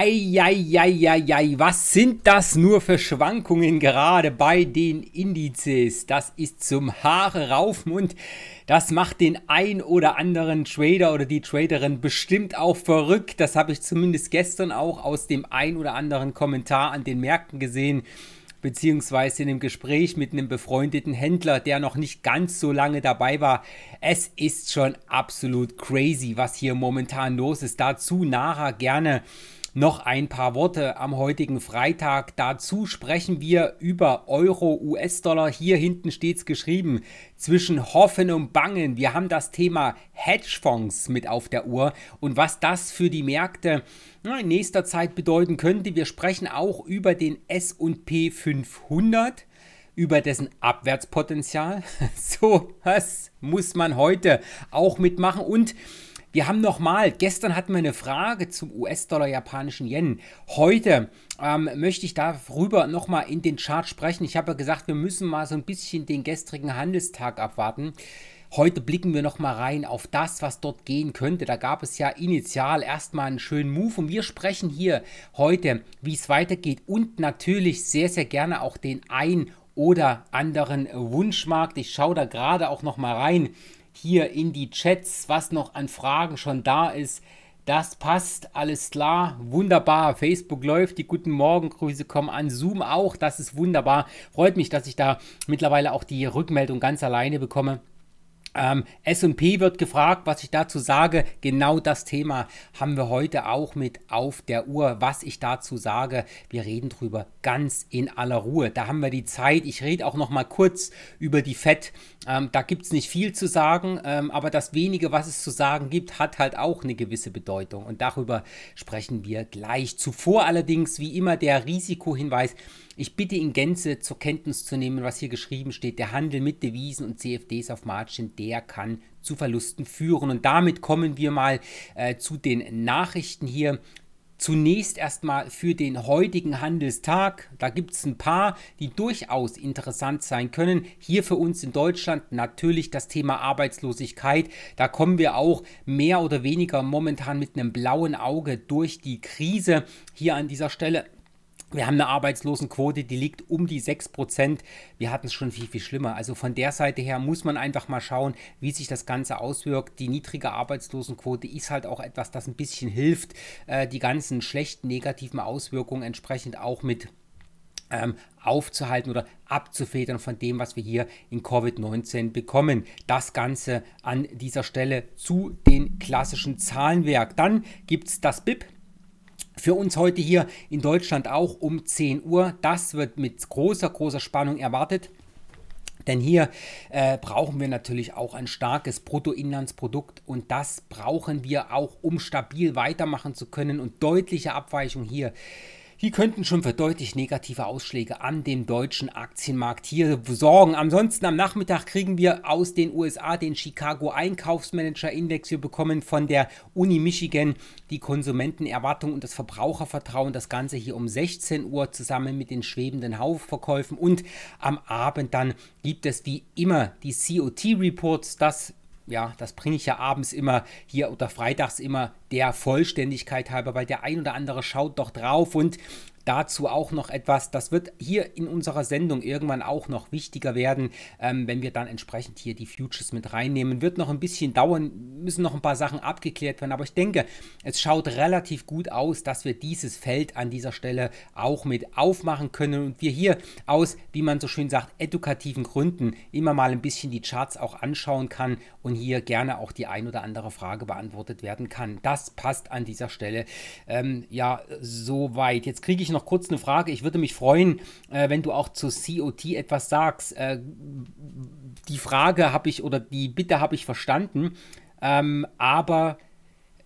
Eieieiei, was sind das nur für Schwankungen gerade bei den Indizes? Das ist zum Haare raufen und das macht den ein oder anderen Trader oder die Traderin bestimmt auch verrückt. Das habe ich zumindest gestern auch aus dem ein oder anderen Kommentar an den Märkten gesehen beziehungsweise in einem Gespräch mit einem befreundeten Händler, der noch nicht ganz so lange dabei war. Es ist schon absolut crazy, was hier momentan los ist. Dazu nachher gerne noch ein paar Worte am heutigen Freitag. Dazu sprechen wir über Euro, US-Dollar. Hier hinten steht es geschrieben. Zwischen Hoffen und Bangen. Wir haben das Thema Hedgefonds mit auf der Uhr und was das für die Märkte in nächster Zeit bedeuten könnte. Wir sprechen auch über den S&P 500 über dessen Abwärtspotenzial. So was muss man heute auch mitmachen und wir haben nochmal, gestern hatten wir eine Frage zum US-Dollar, japanischen Yen. Heute ähm, möchte ich darüber nochmal in den Chart sprechen. Ich habe ja gesagt, wir müssen mal so ein bisschen den gestrigen Handelstag abwarten. Heute blicken wir nochmal rein auf das, was dort gehen könnte. Da gab es ja initial erstmal einen schönen Move und wir sprechen hier heute, wie es weitergeht und natürlich sehr, sehr gerne auch den ein oder anderen Wunschmarkt. Ich schaue da gerade auch nochmal rein hier in die Chats, was noch an Fragen schon da ist. Das passt, alles klar, wunderbar. Facebook läuft, die guten Morgengrüße kommen an, Zoom auch, das ist wunderbar. Freut mich, dass ich da mittlerweile auch die Rückmeldung ganz alleine bekomme. Ähm, SP wird gefragt, was ich dazu sage. Genau das Thema haben wir heute auch mit auf der Uhr, was ich dazu sage. Wir reden drüber ganz in aller Ruhe. Da haben wir die Zeit. Ich rede auch noch mal kurz über die FED. Ähm, da gibt es nicht viel zu sagen, ähm, aber das wenige, was es zu sagen gibt, hat halt auch eine gewisse Bedeutung. Und darüber sprechen wir gleich. Zuvor allerdings, wie immer, der Risikohinweis. Ich bitte in Gänze zur Kenntnis zu nehmen, was hier geschrieben steht. Der Handel mit Devisen und CFDs auf Margin, der kann zu Verlusten führen. Und damit kommen wir mal äh, zu den Nachrichten hier. Zunächst erstmal für den heutigen Handelstag. Da gibt es ein paar, die durchaus interessant sein können. Hier für uns in Deutschland natürlich das Thema Arbeitslosigkeit. Da kommen wir auch mehr oder weniger momentan mit einem blauen Auge durch die Krise. Hier an dieser Stelle wir haben eine Arbeitslosenquote, die liegt um die 6%. Wir hatten es schon viel, viel schlimmer. Also von der Seite her muss man einfach mal schauen, wie sich das Ganze auswirkt. Die niedrige Arbeitslosenquote ist halt auch etwas, das ein bisschen hilft, äh, die ganzen schlechten, negativen Auswirkungen entsprechend auch mit ähm, aufzuhalten oder abzufedern von dem, was wir hier in Covid-19 bekommen. Das Ganze an dieser Stelle zu den klassischen Zahlenwerk. Dann gibt es das BIP, für uns heute hier in Deutschland auch um 10 Uhr. Das wird mit großer, großer Spannung erwartet. Denn hier äh, brauchen wir natürlich auch ein starkes Bruttoinlandsprodukt und das brauchen wir auch, um stabil weitermachen zu können. Und deutliche Abweichungen hier hier könnten schon für deutlich negative Ausschläge an dem deutschen Aktienmarkt hier sorgen. Ansonsten am Nachmittag kriegen wir aus den USA den Chicago Einkaufsmanager Index. Wir bekommen von der Uni Michigan die Konsumentenerwartung und das Verbrauchervertrauen. Das Ganze hier um 16 Uhr zusammen mit den schwebenden Hauverkäufen. Und am Abend dann gibt es wie immer die COT-Reports. Das ja, das bringe ich ja abends immer hier oder freitags immer der Vollständigkeit halber, weil der ein oder andere schaut doch drauf und dazu auch noch etwas. Das wird hier in unserer Sendung irgendwann auch noch wichtiger werden, ähm, wenn wir dann entsprechend hier die Futures mit reinnehmen. Wird noch ein bisschen dauern, müssen noch ein paar Sachen abgeklärt werden, aber ich denke, es schaut relativ gut aus, dass wir dieses Feld an dieser Stelle auch mit aufmachen können und wir hier aus, wie man so schön sagt, edukativen Gründen immer mal ein bisschen die Charts auch anschauen kann und hier gerne auch die ein oder andere Frage beantwortet werden kann. Das passt an dieser Stelle ähm, ja soweit. Jetzt kriege ich noch noch kurz eine Frage. Ich würde mich freuen, äh, wenn du auch zu COT etwas sagst. Äh, die Frage habe ich oder die Bitte habe ich verstanden, ähm, aber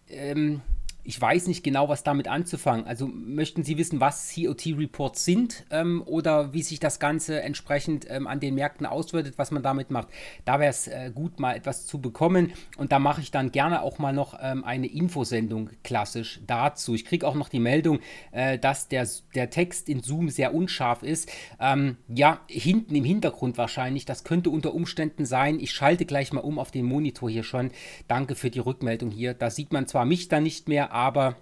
ähm, ich weiß nicht genau, was damit anzufangen. Also möchten Sie wissen, was COT-Reports sind ähm, oder wie sich das Ganze entsprechend ähm, an den Märkten auswirkt, was man damit macht. Da wäre es äh, gut, mal etwas zu bekommen und da mache ich dann gerne auch mal noch ähm, eine Infosendung klassisch dazu. Ich kriege auch noch die Meldung, äh, dass der, der Text in Zoom sehr unscharf ist. Ähm, ja, hinten im Hintergrund wahrscheinlich. Das könnte unter Umständen sein. Ich schalte gleich mal um auf den Monitor hier schon. Danke für die Rückmeldung hier. Da sieht man zwar mich dann nicht mehr, aber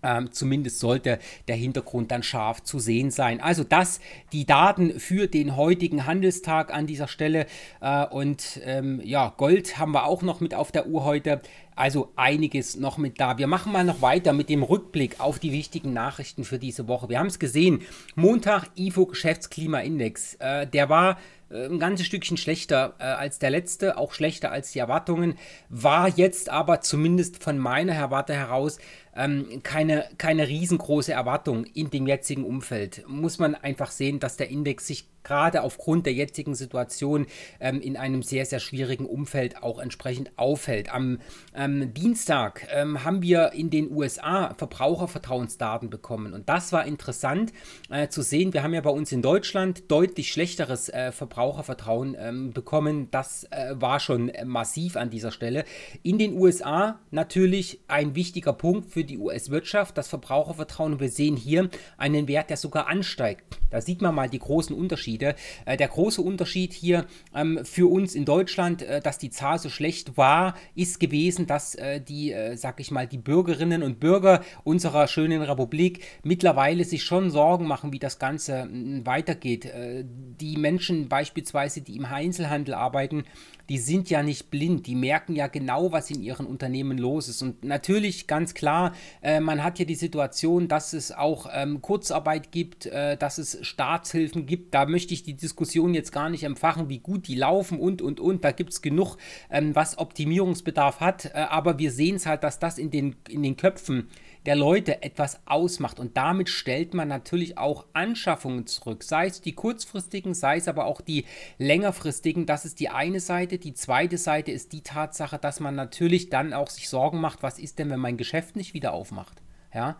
ähm, zumindest sollte der Hintergrund dann scharf zu sehen sein. Also das die Daten für den heutigen Handelstag an dieser Stelle. Äh, und ähm, ja, Gold haben wir auch noch mit auf der Uhr heute. Also einiges noch mit da. Wir machen mal noch weiter mit dem Rückblick auf die wichtigen Nachrichten für diese Woche. Wir haben es gesehen. Montag IFO Geschäftsklimaindex. Äh, der war äh, ein ganzes Stückchen schlechter äh, als der letzte, auch schlechter als die Erwartungen, war jetzt aber zumindest von meiner Erwartung heraus ähm, keine, keine riesengroße Erwartung in dem jetzigen Umfeld. Muss man einfach sehen, dass der Index sich gerade aufgrund der jetzigen Situation ähm, in einem sehr, sehr schwierigen Umfeld auch entsprechend aufhält. Am ähm, Dienstag ähm, haben wir in den USA Verbrauchervertrauensdaten bekommen und das war interessant äh, zu sehen. Wir haben ja bei uns in Deutschland deutlich schlechteres äh, Verbrauchervertrauen ähm, bekommen. Das äh, war schon äh, massiv an dieser Stelle. In den USA natürlich ein wichtiger Punkt für die US-Wirtschaft. Das Verbrauchervertrauen. Und wir sehen hier einen Wert, der sogar ansteigt. Da sieht man mal die großen Unterschiede. Äh, der große Unterschied hier ähm, für uns in Deutschland, äh, dass die Zahl so schlecht war, ist gewesen, dass äh, die, sag ich mal, die Bürgerinnen und Bürger unserer schönen Republik mittlerweile sich schon Sorgen machen, wie das Ganze weitergeht. die Menschen beispielsweise, die im Einzelhandel arbeiten, die sind ja nicht blind, die merken ja genau, was in ihren Unternehmen los ist. Und natürlich, ganz klar, äh, man hat hier die Situation, dass es auch ähm, Kurzarbeit gibt, äh, dass es Staatshilfen gibt. Da möchte ich die Diskussion jetzt gar nicht empfachen, wie gut die laufen und, und, und. Da gibt es genug, ähm, was Optimierungsbedarf hat. Äh, aber wir sehen es halt, dass das in den, in den Köpfen äh, der Leute etwas ausmacht. Und damit stellt man natürlich auch Anschaffungen zurück, sei es die kurzfristigen, sei es aber auch die längerfristigen. Das ist die eine Seite. Die zweite Seite ist die Tatsache, dass man natürlich dann auch sich Sorgen macht, was ist denn, wenn mein Geschäft nicht wieder aufmacht? Ja,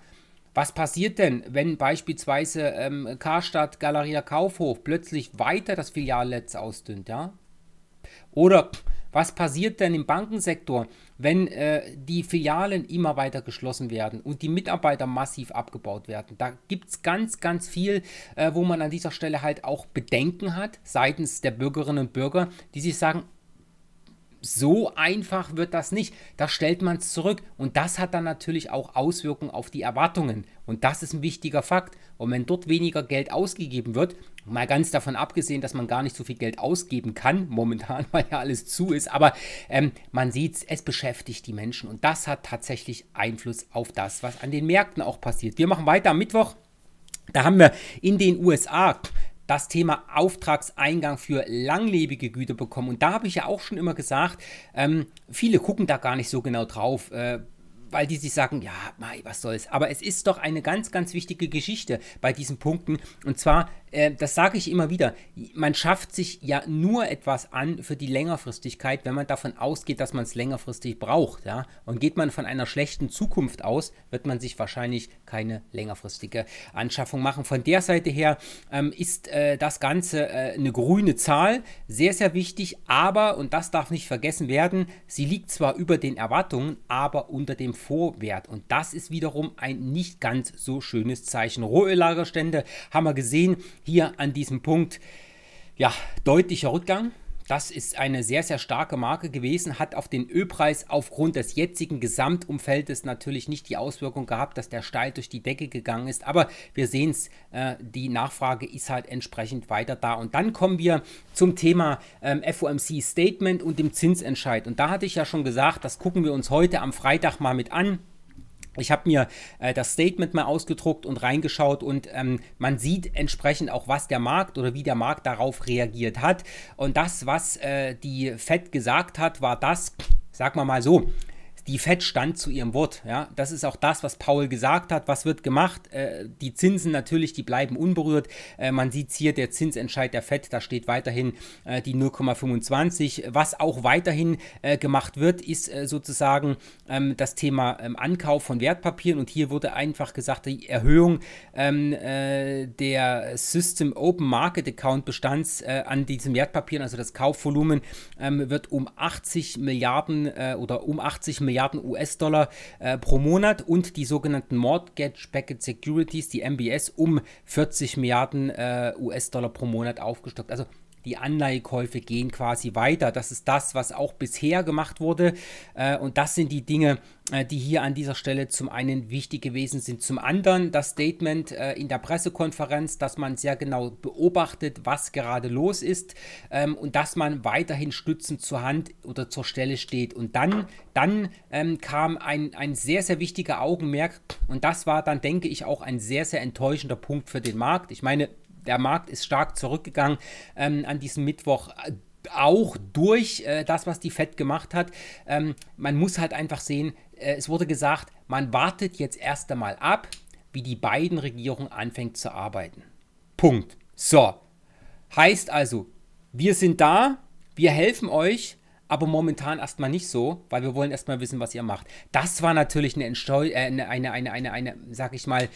was passiert denn, wenn beispielsweise ähm, Karstadt Galeria Kaufhof plötzlich weiter das Filialnetz ausdünnt, ja? Oder was passiert denn im Bankensektor, wenn äh, die Filialen immer weiter geschlossen werden und die Mitarbeiter massiv abgebaut werden. Da gibt es ganz, ganz viel, äh, wo man an dieser Stelle halt auch Bedenken hat seitens der Bürgerinnen und Bürger, die sich sagen, so einfach wird das nicht. Da stellt man es zurück. Und das hat dann natürlich auch Auswirkungen auf die Erwartungen. Und das ist ein wichtiger Fakt. Und wenn dort weniger Geld ausgegeben wird, Mal ganz davon abgesehen, dass man gar nicht so viel Geld ausgeben kann, momentan, weil ja alles zu ist. Aber ähm, man sieht es, es beschäftigt die Menschen. Und das hat tatsächlich Einfluss auf das, was an den Märkten auch passiert. Wir machen weiter am Mittwoch. Da haben wir in den USA das Thema Auftragseingang für langlebige Güter bekommen. Und da habe ich ja auch schon immer gesagt, ähm, viele gucken da gar nicht so genau drauf. Äh, weil die sich sagen, ja, mei, was soll's. Aber es ist doch eine ganz, ganz wichtige Geschichte bei diesen Punkten. Und zwar äh, das sage ich immer wieder, man schafft sich ja nur etwas an für die Längerfristigkeit, wenn man davon ausgeht, dass man es längerfristig braucht. Ja? Und geht man von einer schlechten Zukunft aus, wird man sich wahrscheinlich keine längerfristige Anschaffung machen. Von der Seite her ähm, ist äh, das Ganze äh, eine grüne Zahl, sehr, sehr wichtig, aber, und das darf nicht vergessen werden, sie liegt zwar über den Erwartungen, aber unter dem Vorwert. Und das ist wiederum ein nicht ganz so schönes Zeichen. Rohöllagerstände haben wir gesehen, hier an diesem Punkt ja, deutlicher Rückgang. Das ist eine sehr, sehr starke Marke gewesen, hat auf den Ölpreis aufgrund des jetzigen Gesamtumfeldes natürlich nicht die Auswirkung gehabt, dass der steil durch die Decke gegangen ist. Aber wir sehen es, äh, die Nachfrage ist halt entsprechend weiter da. Und dann kommen wir zum Thema ähm, FOMC Statement und dem Zinsentscheid. Und da hatte ich ja schon gesagt, das gucken wir uns heute am Freitag mal mit an. Ich habe mir äh, das Statement mal ausgedruckt und reingeschaut und ähm, man sieht entsprechend auch, was der Markt oder wie der Markt darauf reagiert hat. Und das, was äh, die Fed gesagt hat, war das, sagen wir mal so, die FED stand zu ihrem Wort. Ja? Das ist auch das, was Paul gesagt hat. Was wird gemacht? Äh, die Zinsen natürlich, die bleiben unberührt. Äh, man sieht hier, der Zinsentscheid der FED, da steht weiterhin äh, die 0,25. Was auch weiterhin äh, gemacht wird, ist äh, sozusagen ähm, das Thema ähm, Ankauf von Wertpapieren. Und hier wurde einfach gesagt, die Erhöhung ähm, äh, der System Open Market Account Bestands an diesen Wertpapieren, also das Kaufvolumen, ähm, wird um 80 Milliarden oder um 80 Milliarden Milliarden US-Dollar äh, pro Monat und die sogenannten Mortgage-Backed Securities, die MBS, um 40 Milliarden äh, US-Dollar pro Monat aufgestockt. Also die Anleihekäufe gehen quasi weiter. Das ist das, was auch bisher gemacht wurde. Äh, und das sind die Dinge, äh, die hier an dieser Stelle zum einen wichtig gewesen sind. Zum anderen das Statement äh, in der Pressekonferenz, dass man sehr genau beobachtet, was gerade los ist ähm, und dass man weiterhin stützend zur Hand oder zur Stelle steht. Und dann, dann ähm, kam ein, ein sehr, sehr wichtiger Augenmerk und das war dann, denke ich, auch ein sehr, sehr enttäuschender Punkt für den Markt. Ich meine, der Markt ist stark zurückgegangen ähm, an diesem Mittwoch äh, auch durch äh, das, was die FED gemacht hat. Ähm, man muss halt einfach sehen, äh, es wurde gesagt, man wartet jetzt erst einmal ab, wie die beiden Regierungen anfängt zu arbeiten. Punkt. So. Heißt also, wir sind da, wir helfen euch, aber momentan erstmal nicht so, weil wir wollen erstmal wissen, was ihr macht. Das war natürlich eine, Entsteu äh, eine, eine, eine, eine, eine, sag ich mal,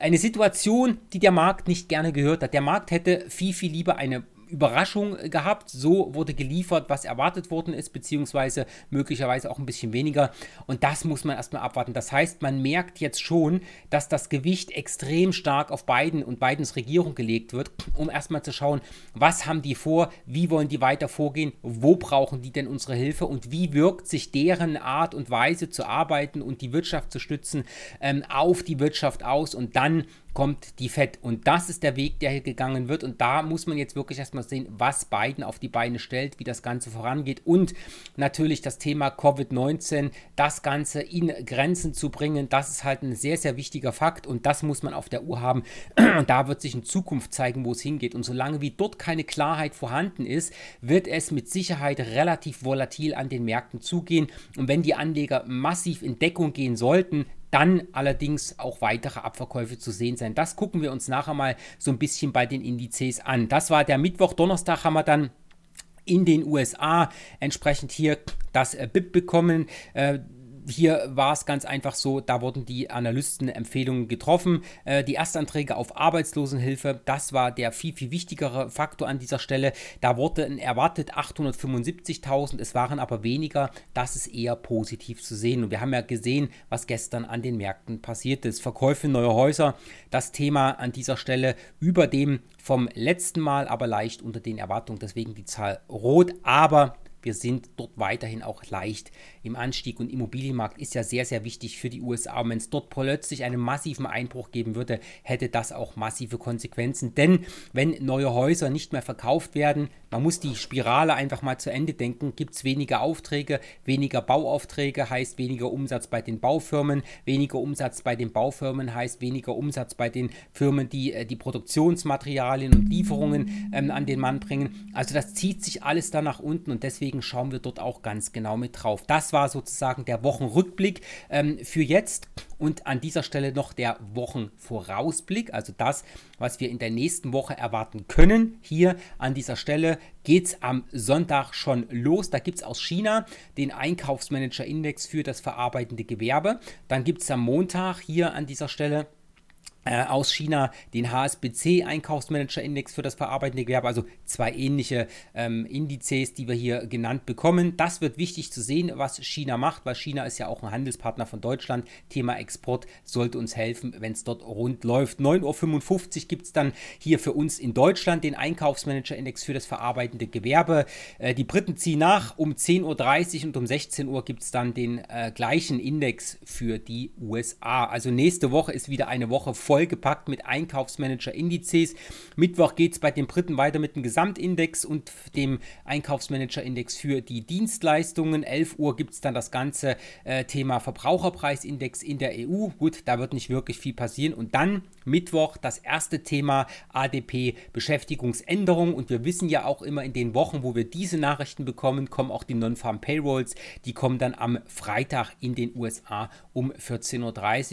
eine Situation, die der Markt nicht gerne gehört hat. Der Markt hätte viel, viel lieber eine Überraschung gehabt. So wurde geliefert, was erwartet worden ist, beziehungsweise möglicherweise auch ein bisschen weniger. Und das muss man erstmal abwarten. Das heißt, man merkt jetzt schon, dass das Gewicht extrem stark auf Biden und Bidens Regierung gelegt wird, um erstmal zu schauen, was haben die vor, wie wollen die weiter vorgehen, wo brauchen die denn unsere Hilfe und wie wirkt sich deren Art und Weise zu arbeiten und die Wirtschaft zu stützen ähm, auf die Wirtschaft aus. Und dann kommt die Fett. Und das ist der Weg, der hier gegangen wird. Und da muss man jetzt wirklich erstmal sehen, was Biden auf die Beine stellt, wie das Ganze vorangeht. Und natürlich das Thema Covid-19, das Ganze in Grenzen zu bringen, das ist halt ein sehr, sehr wichtiger Fakt. Und das muss man auf der Uhr haben. Und da wird sich in Zukunft zeigen, wo es hingeht. Und solange wie dort keine Klarheit vorhanden ist, wird es mit Sicherheit relativ volatil an den Märkten zugehen. Und wenn die Anleger massiv in Deckung gehen sollten, dann allerdings auch weitere Abverkäufe zu sehen sein. Das gucken wir uns nachher mal so ein bisschen bei den Indizes an. Das war der Mittwoch, Donnerstag haben wir dann in den USA entsprechend hier das äh, BIP bekommen. Äh, hier war es ganz einfach so, da wurden die Analysten Empfehlungen getroffen. Äh, die Erstanträge auf Arbeitslosenhilfe, das war der viel, viel wichtigere Faktor an dieser Stelle. Da wurden erwartet 875.000, es waren aber weniger. Das ist eher positiv zu sehen. Und wir haben ja gesehen, was gestern an den Märkten passiert ist. Verkäufe neuer Häuser, das Thema an dieser Stelle über dem vom letzten Mal, aber leicht unter den Erwartungen. Deswegen die Zahl rot. Aber wir sind dort weiterhin auch leicht im Anstieg und Immobilienmarkt ist ja sehr, sehr wichtig für die USA. Und wenn es dort plötzlich einen massiven Einbruch geben würde, hätte das auch massive Konsequenzen. Denn wenn neue Häuser nicht mehr verkauft werden, man muss die Spirale einfach mal zu Ende denken, gibt es weniger Aufträge, weniger Bauaufträge heißt weniger Umsatz bei den Baufirmen, weniger Umsatz bei den Baufirmen heißt weniger Umsatz bei den Firmen, die äh, die Produktionsmaterialien und Lieferungen ähm, an den Mann bringen. Also das zieht sich alles da nach unten und deswegen deswegen schauen wir dort auch ganz genau mit drauf. Das war sozusagen der Wochenrückblick ähm, für jetzt und an dieser Stelle noch der Wochenvorausblick, also das, was wir in der nächsten Woche erwarten können. Hier an dieser Stelle geht es am Sonntag schon los. Da gibt es aus China den Einkaufsmanager-Index für das verarbeitende Gewerbe. Dann gibt es am Montag hier an dieser Stelle äh, aus China den HSBC Einkaufsmanager-Index für das verarbeitende Gewerbe, also zwei ähnliche ähm, Indizes, die wir hier genannt bekommen. Das wird wichtig zu sehen, was China macht, weil China ist ja auch ein Handelspartner von Deutschland. Thema Export sollte uns helfen, wenn es dort rund läuft. 9.55 Uhr gibt es dann hier für uns in Deutschland den Einkaufsmanager-Index für das verarbeitende Gewerbe. Äh, die Briten ziehen nach um 10.30 Uhr und um 16 Uhr gibt es dann den äh, gleichen Index für die USA. Also nächste Woche ist wieder eine Woche vor vollgepackt mit Einkaufsmanager-Indizes. Mittwoch geht es bei den Briten weiter mit dem Gesamtindex und dem Einkaufsmanager-Index für die Dienstleistungen. 11 Uhr gibt es dann das ganze äh, Thema Verbraucherpreisindex in der EU. Gut, da wird nicht wirklich viel passieren. Und dann Mittwoch das erste Thema ADP Beschäftigungsänderung. Und wir wissen ja auch immer in den Wochen, wo wir diese Nachrichten bekommen, kommen auch die Non-Farm Payrolls. Die kommen dann am Freitag in den USA um 14.30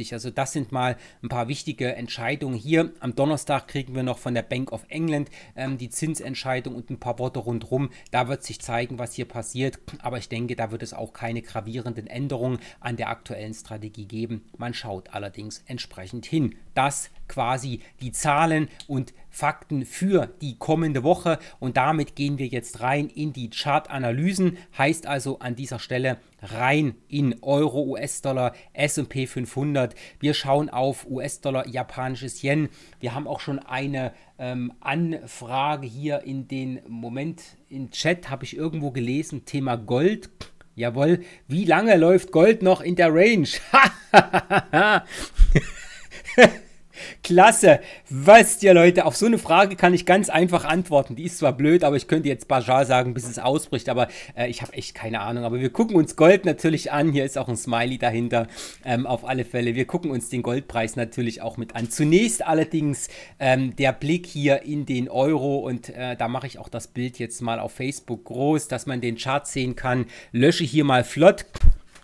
Uhr. Also das sind mal ein paar wichtige wichtige Entscheidung hier. Am Donnerstag kriegen wir noch von der Bank of England ähm, die Zinsentscheidung und ein paar Worte rundherum. Da wird sich zeigen, was hier passiert. Aber ich denke, da wird es auch keine gravierenden Änderungen an der aktuellen Strategie geben. Man schaut allerdings entsprechend hin, Das quasi die Zahlen und Fakten für die kommende Woche. Und damit gehen wir jetzt rein in die Chart-Analysen. Heißt also an dieser Stelle rein in Euro, US-Dollar, SP 500. Wir schauen auf US-Dollar, japanisches Yen. Wir haben auch schon eine ähm, Anfrage hier in den Moment im Chat, habe ich irgendwo gelesen, Thema Gold. Jawohl, wie lange läuft Gold noch in der Range? Klasse. Was dir Leute, auf so eine Frage kann ich ganz einfach antworten. Die ist zwar blöd, aber ich könnte jetzt Bajar sagen, bis es ausbricht, aber äh, ich habe echt keine Ahnung. Aber wir gucken uns Gold natürlich an. Hier ist auch ein Smiley dahinter. Ähm, auf alle Fälle. Wir gucken uns den Goldpreis natürlich auch mit an. Zunächst allerdings ähm, der Blick hier in den Euro und äh, da mache ich auch das Bild jetzt mal auf Facebook groß, dass man den Chart sehen kann. Lösche hier mal flott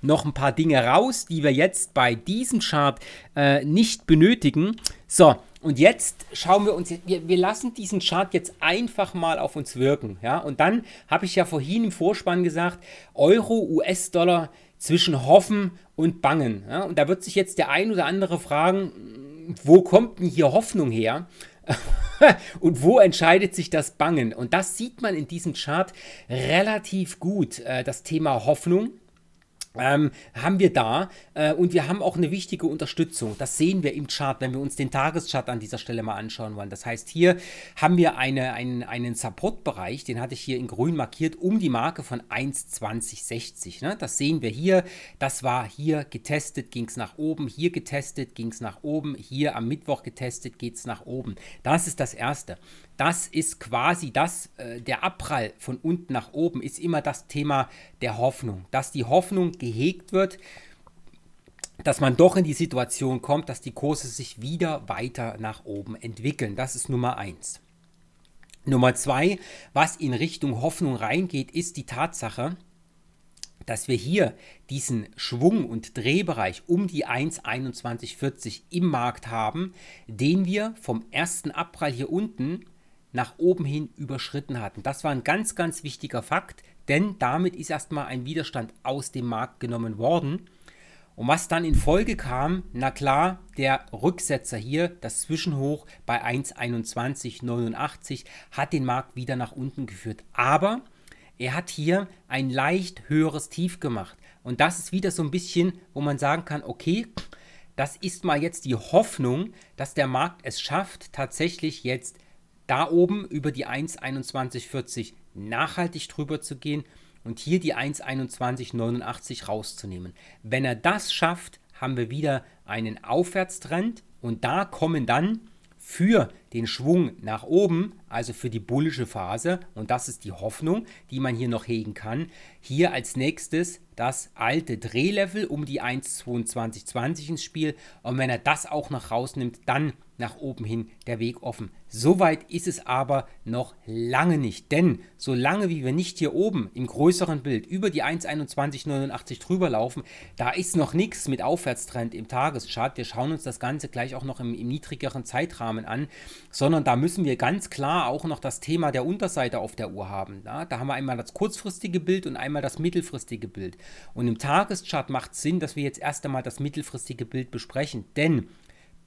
noch ein paar Dinge raus, die wir jetzt bei diesem Chart äh, nicht benötigen. So, und jetzt schauen wir uns, wir, wir lassen diesen Chart jetzt einfach mal auf uns wirken. Ja? Und dann habe ich ja vorhin im Vorspann gesagt, Euro, US-Dollar zwischen Hoffen und Bangen. Ja? Und da wird sich jetzt der ein oder andere fragen, wo kommt denn hier Hoffnung her? und wo entscheidet sich das Bangen? Und das sieht man in diesem Chart relativ gut, äh, das Thema Hoffnung ähm, haben wir da äh, und wir haben auch eine wichtige Unterstützung. Das sehen wir im Chart, wenn wir uns den Tageschart an dieser Stelle mal anschauen wollen. Das heißt, hier haben wir eine, einen, einen support den hatte ich hier in grün markiert, um die Marke von 1,2060. Ne? Das sehen wir hier. Das war hier getestet, ging es nach oben, hier getestet, ging es nach oben, hier am Mittwoch getestet, geht es nach oben. Das ist das Erste das ist quasi das, äh, der Abprall von unten nach oben ist immer das Thema der Hoffnung, dass die Hoffnung gehegt wird, dass man doch in die Situation kommt, dass die Kurse sich wieder weiter nach oben entwickeln. Das ist Nummer eins. Nummer zwei, was in Richtung Hoffnung reingeht, ist die Tatsache, dass wir hier diesen Schwung- und Drehbereich um die 1,2140 im Markt haben, den wir vom ersten April hier unten nach oben hin überschritten hatten. Das war ein ganz, ganz wichtiger Fakt, denn damit ist erstmal ein Widerstand aus dem Markt genommen worden. Und was dann in Folge kam, na klar, der Rücksetzer hier, das Zwischenhoch bei 1,2189 hat den Markt wieder nach unten geführt. Aber er hat hier ein leicht höheres Tief gemacht. Und das ist wieder so ein bisschen, wo man sagen kann, okay, das ist mal jetzt die Hoffnung, dass der Markt es schafft, tatsächlich jetzt da oben über die 1,2140 nachhaltig drüber zu gehen und hier die 1,2189 rauszunehmen. Wenn er das schafft, haben wir wieder einen Aufwärtstrend und da kommen dann für den Schwung nach oben, also für die bullische Phase, und das ist die Hoffnung, die man hier noch hegen kann, hier als nächstes das alte Drehlevel um die 1,2220 ins Spiel. Und wenn er das auch noch rausnimmt, dann nach oben hin der Weg offen. Soweit ist es aber noch lange nicht, denn solange wie wir nicht hier oben im größeren Bild über die 1,2189 drüber laufen, da ist noch nichts mit Aufwärtstrend im Tageschart. Wir schauen uns das Ganze gleich auch noch im, im niedrigeren Zeitrahmen an sondern da müssen wir ganz klar auch noch das Thema der Unterseite auf der Uhr haben. Ja? Da haben wir einmal das kurzfristige Bild und einmal das mittelfristige Bild. Und im Tageschart macht es Sinn, dass wir jetzt erst einmal das mittelfristige Bild besprechen, denn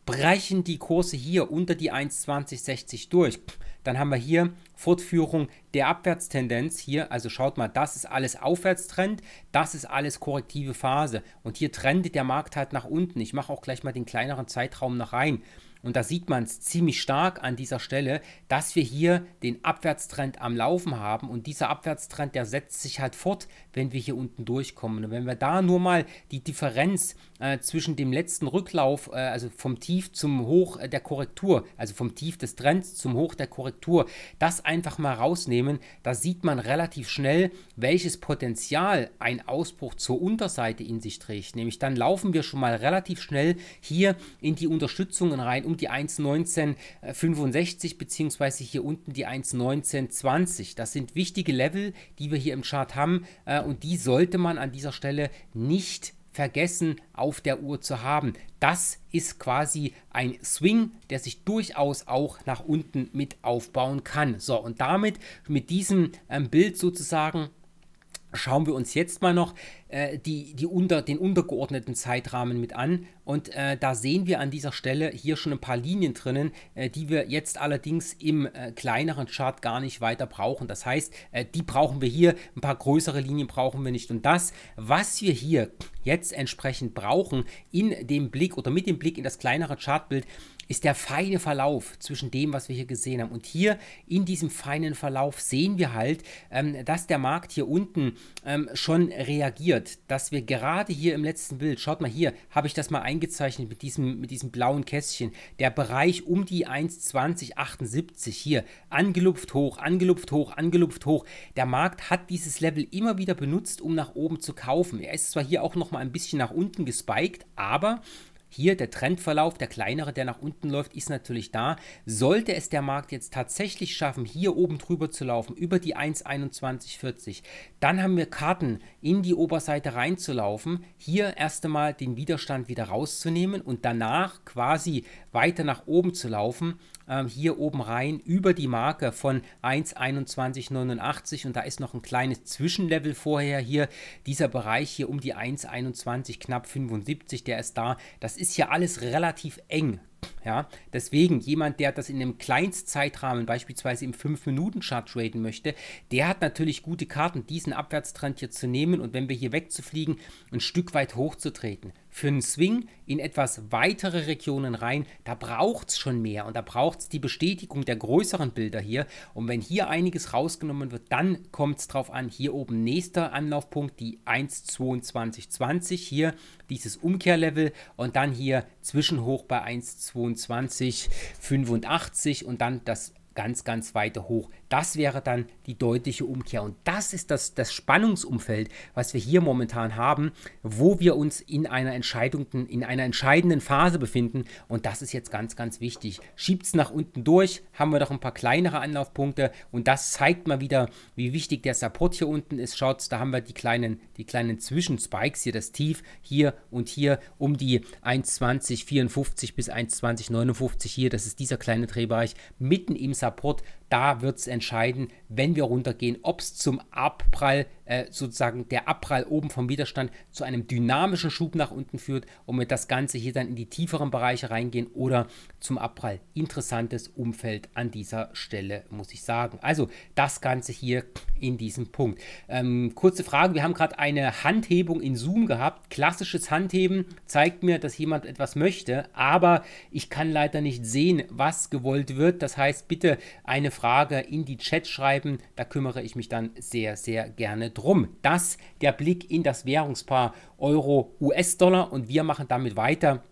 brechen die Kurse hier unter die 1,2060 durch, dann haben wir hier Fortführung der Abwärtstendenz. Hier, also schaut mal, das ist alles Aufwärtstrend, das ist alles korrektive Phase. Und hier trendet der Markt halt nach unten. Ich mache auch gleich mal den kleineren Zeitraum noch rein und da sieht man es ziemlich stark an dieser Stelle, dass wir hier den Abwärtstrend am Laufen haben und dieser Abwärtstrend, der setzt sich halt fort, wenn wir hier unten durchkommen. Und wenn wir da nur mal die Differenz äh, zwischen dem letzten Rücklauf, äh, also vom Tief zum Hoch äh, der Korrektur, also vom Tief des Trends zum Hoch der Korrektur, das einfach mal rausnehmen, da sieht man relativ schnell, welches Potenzial ein Ausbruch zur Unterseite in sich trägt. Nämlich dann laufen wir schon mal relativ schnell hier in die Unterstützungen rein, um die 1,1965 äh, bzw. hier unten die 1,1920. Das sind wichtige Level, die wir hier im Chart haben äh, und die sollte man an dieser Stelle nicht vergessen auf der Uhr zu haben. Das ist quasi ein Swing, der sich durchaus auch nach unten mit aufbauen kann. So, und damit mit diesem ähm, Bild sozusagen schauen wir uns jetzt mal noch äh, die, die unter, den untergeordneten Zeitrahmen mit an. Und äh, da sehen wir an dieser Stelle hier schon ein paar Linien drinnen, äh, die wir jetzt allerdings im äh, kleineren Chart gar nicht weiter brauchen. Das heißt, äh, die brauchen wir hier, ein paar größere Linien brauchen wir nicht. Und das, was wir hier jetzt entsprechend brauchen, in dem Blick oder mit dem Blick in das kleinere Chartbild, äh, ist der feine Verlauf zwischen dem, was wir hier gesehen haben. Und hier in diesem feinen Verlauf sehen wir halt, ähm, dass der Markt hier unten ähm, schon reagiert, dass wir gerade hier im letzten Bild, schaut mal hier, habe ich das mal eingezeichnet mit diesem, mit diesem blauen Kästchen, der Bereich um die 1,2078 hier, angelupft hoch, angelupft hoch, angelupft hoch. Der Markt hat dieses Level immer wieder benutzt, um nach oben zu kaufen. Er ist zwar hier auch nochmal ein bisschen nach unten gespiked, aber hier der Trendverlauf, der kleinere, der nach unten läuft, ist natürlich da. Sollte es der Markt jetzt tatsächlich schaffen, hier oben drüber zu laufen, über die 1,2140, dann haben wir Karten, in die Oberseite reinzulaufen, hier erst einmal den Widerstand wieder rauszunehmen und danach quasi weiter nach oben zu laufen ähm, hier oben rein über die Marke von 1,2189 und da ist noch ein kleines Zwischenlevel vorher hier. Dieser Bereich hier um die 1,21 knapp 75, der ist da. Das ist hier alles relativ eng. Ja, deswegen jemand, der das in einem Kleinstzeitrahmen, beispielsweise im 5-Minuten-Chart traden möchte, der hat natürlich gute Karten, diesen Abwärtstrend hier zu nehmen und wenn wir hier wegzufliegen, ein Stück weit hochzutreten für einen Swing in etwas weitere Regionen rein, da braucht es schon mehr und da braucht es die Bestätigung der größeren Bilder hier. Und wenn hier einiges rausgenommen wird, dann kommt es darauf an. Hier oben nächster Anlaufpunkt, die 1,2220 hier, dieses Umkehrlevel und dann hier Zwischenhoch bei 1,2285 und dann das ganz, ganz weiter hoch. Das wäre dann die deutliche Umkehr. Und das ist das, das Spannungsumfeld, was wir hier momentan haben, wo wir uns in einer, Entscheidung, in einer entscheidenden Phase befinden. Und das ist jetzt ganz, ganz wichtig. Schiebt es nach unten durch, haben wir noch ein paar kleinere Anlaufpunkte. Und das zeigt mal wieder, wie wichtig der Support hier unten ist. Schaut, da haben wir die kleinen, die kleinen Zwischenspikes hier, das Tief hier und hier um die 1,2054 bis 1,2059 hier. Das ist dieser kleine Drehbereich mitten im Support Support da wird es entscheiden, wenn wir runtergehen, ob es zum Abprall, äh, sozusagen der Abprall oben vom Widerstand zu einem dynamischen Schub nach unten führt und wir das Ganze hier dann in die tieferen Bereiche reingehen oder zum Abprall. Interessantes Umfeld an dieser Stelle, muss ich sagen. Also das Ganze hier in diesem Punkt. Ähm, kurze Frage, wir haben gerade eine Handhebung in Zoom gehabt. Klassisches Handheben zeigt mir, dass jemand etwas möchte, aber ich kann leider nicht sehen, was gewollt wird. Das heißt, bitte eine Frage in die Chat schreiben. Da kümmere ich mich dann sehr, sehr gerne drum. Das der Blick in das Währungspaar Euro-US-Dollar und wir machen damit weiter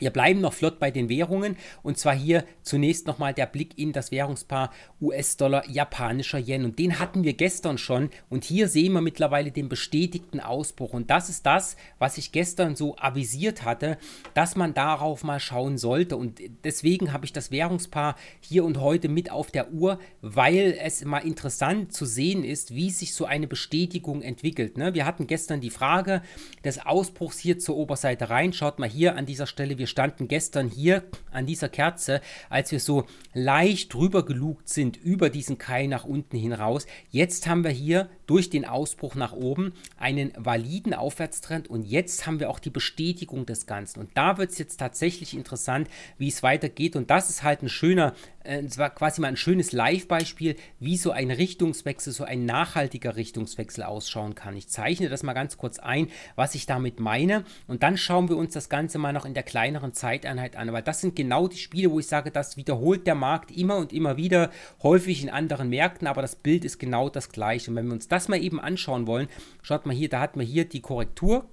wir bleiben noch flott bei den Währungen und zwar hier zunächst nochmal der Blick in das Währungspaar US-Dollar, japanischer Yen und den hatten wir gestern schon und hier sehen wir mittlerweile den bestätigten Ausbruch und das ist das, was ich gestern so avisiert hatte, dass man darauf mal schauen sollte und deswegen habe ich das Währungspaar hier und heute mit auf der Uhr, weil es mal interessant zu sehen ist, wie sich so eine Bestätigung entwickelt. Ne? Wir hatten gestern die Frage des Ausbruchs hier zur Oberseite rein, schaut mal hier an dieser Stelle, wir standen gestern hier an dieser Kerze, als wir so leicht drüber gelugt sind über diesen Keil nach unten hinaus. Jetzt haben wir hier durch den Ausbruch nach oben einen validen Aufwärtstrend und jetzt haben wir auch die Bestätigung des Ganzen. Und da wird es jetzt tatsächlich interessant, wie es weitergeht. Und das ist halt ein schöner äh, es war quasi mal ein schönes Live-Beispiel, wie so ein Richtungswechsel, so ein nachhaltiger Richtungswechsel ausschauen kann. Ich zeichne das mal ganz kurz ein, was ich damit meine. Und dann schauen wir uns das Ganze mal noch in der kleineren Zeiteinheit an. Weil das sind genau die Spiele, wo ich sage, das wiederholt der Markt immer und immer wieder, häufig in anderen Märkten, aber das Bild ist genau das gleiche. Und wenn wir uns das mal eben anschauen wollen, schaut mal hier, da hat man hier die Korrektur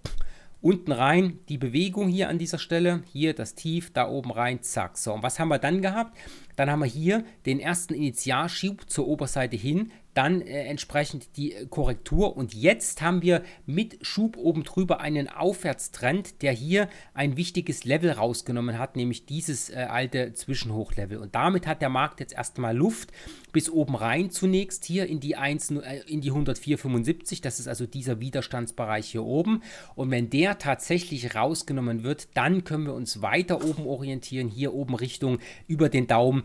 unten rein die Bewegung hier an dieser Stelle, hier das Tief, da oben rein, zack. So, und was haben wir dann gehabt? Dann haben wir hier den ersten Initialschub zur Oberseite hin, dann äh, entsprechend die äh, Korrektur und jetzt haben wir mit Schub oben drüber einen Aufwärtstrend, der hier ein wichtiges Level rausgenommen hat, nämlich dieses äh, alte Zwischenhochlevel und damit hat der Markt jetzt erstmal Luft bis oben rein zunächst hier in die äh, in die 104,75, das ist also dieser Widerstandsbereich hier oben und wenn der tatsächlich rausgenommen wird, dann können wir uns weiter oben orientieren, hier oben Richtung über den Daumen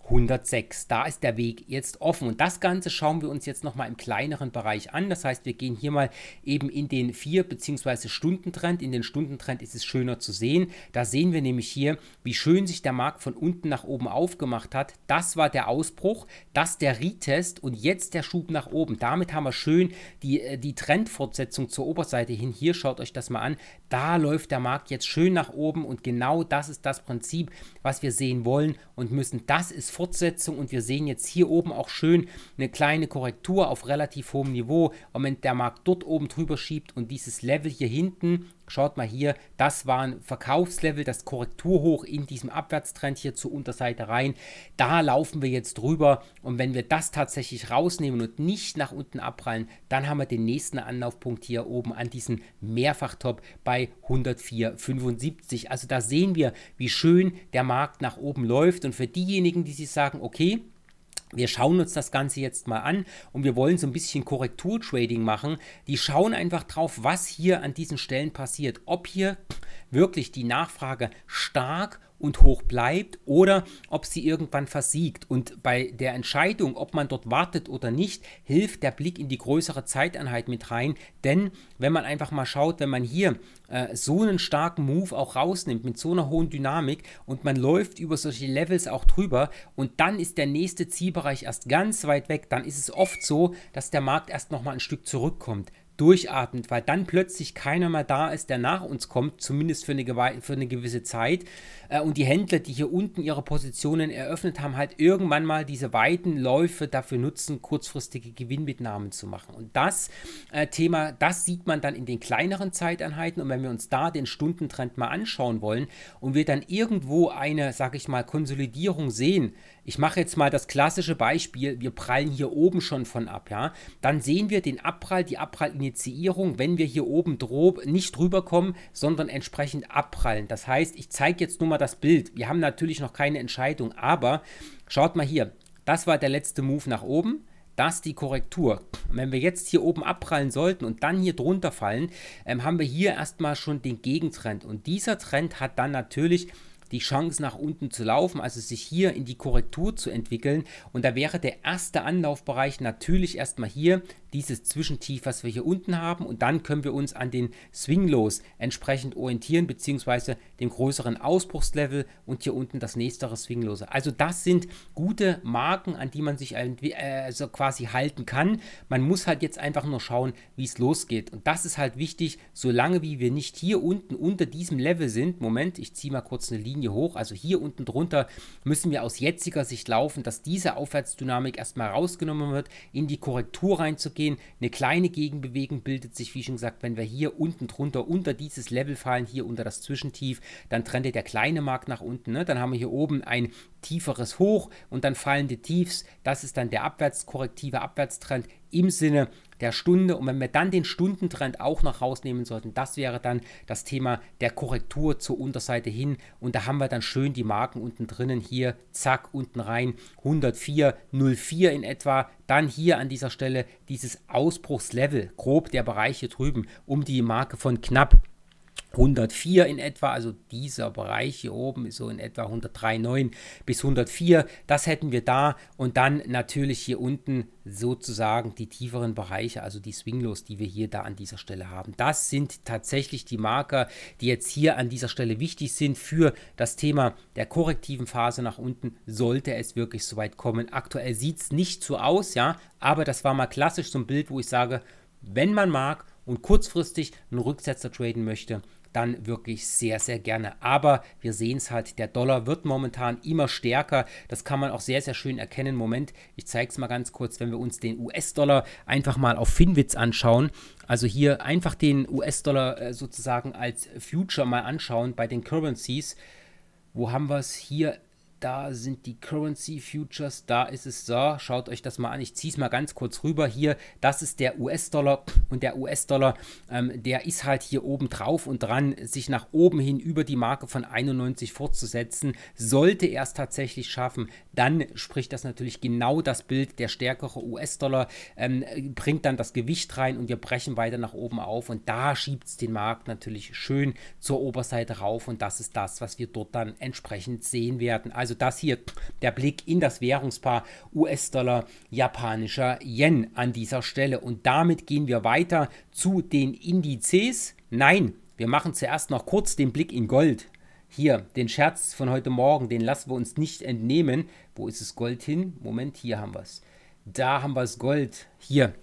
106. Da ist der Weg jetzt offen. Und das Ganze schauen wir uns jetzt nochmal im kleineren Bereich an. Das heißt, wir gehen hier mal eben in den 4- bzw. Stundentrend. In den Stundentrend ist es schöner zu sehen. Da sehen wir nämlich hier, wie schön sich der Markt von unten nach oben aufgemacht hat. Das war der Ausbruch, das der Retest und jetzt der Schub nach oben. Damit haben wir schön die, äh, die Trendfortsetzung zur Oberseite hin. Hier schaut euch das mal an. Da läuft der Markt jetzt schön nach oben und genau das ist das Prinzip, was wir sehen wollen und müssen. Das ist Fortsetzung und wir sehen jetzt hier oben auch schön eine kleine Korrektur auf relativ hohem Niveau. Moment der Markt dort oben drüber schiebt und dieses Level hier hinten schaut mal hier, das war ein Verkaufslevel, das Korrekturhoch in diesem Abwärtstrend hier zur Unterseite rein. Da laufen wir jetzt drüber und wenn wir das tatsächlich rausnehmen und nicht nach unten abprallen, dann haben wir den nächsten Anlaufpunkt hier oben an diesem Mehrfachtop bei 104,75. Also da sehen wir, wie schön der Markt nach oben läuft und für diejenigen, die sich sagen, okay, wir schauen uns das Ganze jetzt mal an und wir wollen so ein bisschen Korrekturtrading machen. Die schauen einfach drauf, was hier an diesen Stellen passiert. Ob hier wirklich die Nachfrage stark und hoch bleibt oder ob sie irgendwann versiegt. Und bei der Entscheidung, ob man dort wartet oder nicht, hilft der Blick in die größere Zeiteinheit mit rein. Denn wenn man einfach mal schaut, wenn man hier äh, so einen starken Move auch rausnimmt mit so einer hohen Dynamik und man läuft über solche Levels auch drüber und dann ist der nächste Zielbereich erst ganz weit weg, dann ist es oft so, dass der Markt erst nochmal ein Stück zurückkommt durchatmet, weil dann plötzlich keiner mehr da ist, der nach uns kommt, zumindest für eine, für eine gewisse Zeit, äh, und die Händler, die hier unten ihre Positionen eröffnet haben, halt irgendwann mal diese weiten Läufe dafür nutzen, kurzfristige Gewinnmitnahmen zu machen. Und das äh, Thema, das sieht man dann in den kleineren Zeiteinheiten. Und wenn wir uns da den Stundentrend mal anschauen wollen und wir dann irgendwo eine, sag ich mal, Konsolidierung sehen, ich mache jetzt mal das klassische Beispiel, wir prallen hier oben schon von ab, ja, dann sehen wir den Abprall, die Abprallinitiierung, wenn wir hier oben drob, nicht rüberkommen, sondern entsprechend abprallen. Das heißt, ich zeige jetzt nur mal das Bild. Wir haben natürlich noch keine Entscheidung, aber schaut mal hier. Das war der letzte Move nach oben. Das die Korrektur. Und wenn wir jetzt hier oben abprallen sollten und dann hier drunter fallen, ähm, haben wir hier erstmal schon den Gegentrend. Und dieser Trend hat dann natürlich die Chance nach unten zu laufen, also sich hier in die Korrektur zu entwickeln. Und da wäre der erste Anlaufbereich natürlich erstmal hier dieses Zwischentief, was wir hier unten haben. Und dann können wir uns an den Swinglos entsprechend orientieren, beziehungsweise dem größeren Ausbruchslevel und hier unten das nächstere Swinglose. Also das sind gute Marken, an die man sich also quasi halten kann. Man muss halt jetzt einfach nur schauen, wie es losgeht. Und das ist halt wichtig, solange wie wir nicht hier unten unter diesem Level sind. Moment, ich ziehe mal kurz eine Linie hoch. Also hier unten drunter müssen wir aus jetziger Sicht laufen, dass diese Aufwärtsdynamik erstmal rausgenommen wird, in die Korrektur reinzugehen gehen. Eine kleine Gegenbewegung bildet sich, wie schon gesagt, wenn wir hier unten drunter unter dieses Level fallen, hier unter das Zwischentief, dann trennt der kleine Markt nach unten. Ne? Dann haben wir hier oben ein tieferes Hoch und dann fallende Tiefs. Das ist dann der abwärtskorrektive Abwärtstrend im Sinne der Stunde. Und wenn wir dann den Stundentrend auch noch rausnehmen sollten, das wäre dann das Thema der Korrektur zur Unterseite hin. Und da haben wir dann schön die Marken unten drinnen hier, zack, unten rein, 104, 04 in etwa. Dann hier an dieser Stelle dieses Ausbruchslevel, grob der Bereich hier drüben, um die Marke von knapp 104 in etwa, also dieser Bereich hier oben ist so in etwa 103,9 bis 104, das hätten wir da und dann natürlich hier unten sozusagen die tieferen Bereiche, also die Swinglos, die wir hier da an dieser Stelle haben. Das sind tatsächlich die Marker, die jetzt hier an dieser Stelle wichtig sind für das Thema der korrektiven Phase nach unten, sollte es wirklich so weit kommen. Aktuell sieht es nicht so aus, ja, aber das war mal klassisch so ein Bild, wo ich sage, wenn man mag und kurzfristig einen Rücksetzer traden möchte, dann wirklich sehr, sehr gerne. Aber wir sehen es halt, der Dollar wird momentan immer stärker. Das kann man auch sehr, sehr schön erkennen. Moment, ich zeige es mal ganz kurz, wenn wir uns den US-Dollar einfach mal auf Finwitz anschauen. Also hier einfach den US-Dollar äh, sozusagen als Future mal anschauen bei den Currencies. Wo haben wir es hier? da sind die Currency Futures, da ist es so, schaut euch das mal an, ich ziehe es mal ganz kurz rüber hier, das ist der US-Dollar und der US-Dollar, ähm, der ist halt hier oben drauf und dran, sich nach oben hin über die Marke von 91 fortzusetzen, sollte er es tatsächlich schaffen, dann spricht das natürlich genau das Bild, der stärkere US-Dollar ähm, bringt dann das Gewicht rein und wir brechen weiter nach oben auf und da schiebt es den Markt natürlich schön zur Oberseite rauf und das ist das, was wir dort dann entsprechend sehen werden. Also also das hier der Blick in das Währungspaar US-Dollar, japanischer Yen an dieser Stelle. Und damit gehen wir weiter zu den Indizes. Nein, wir machen zuerst noch kurz den Blick in Gold. Hier, den Scherz von heute Morgen, den lassen wir uns nicht entnehmen. Wo ist es Gold hin? Moment, hier haben wir es. Da haben wir es Gold. Hier,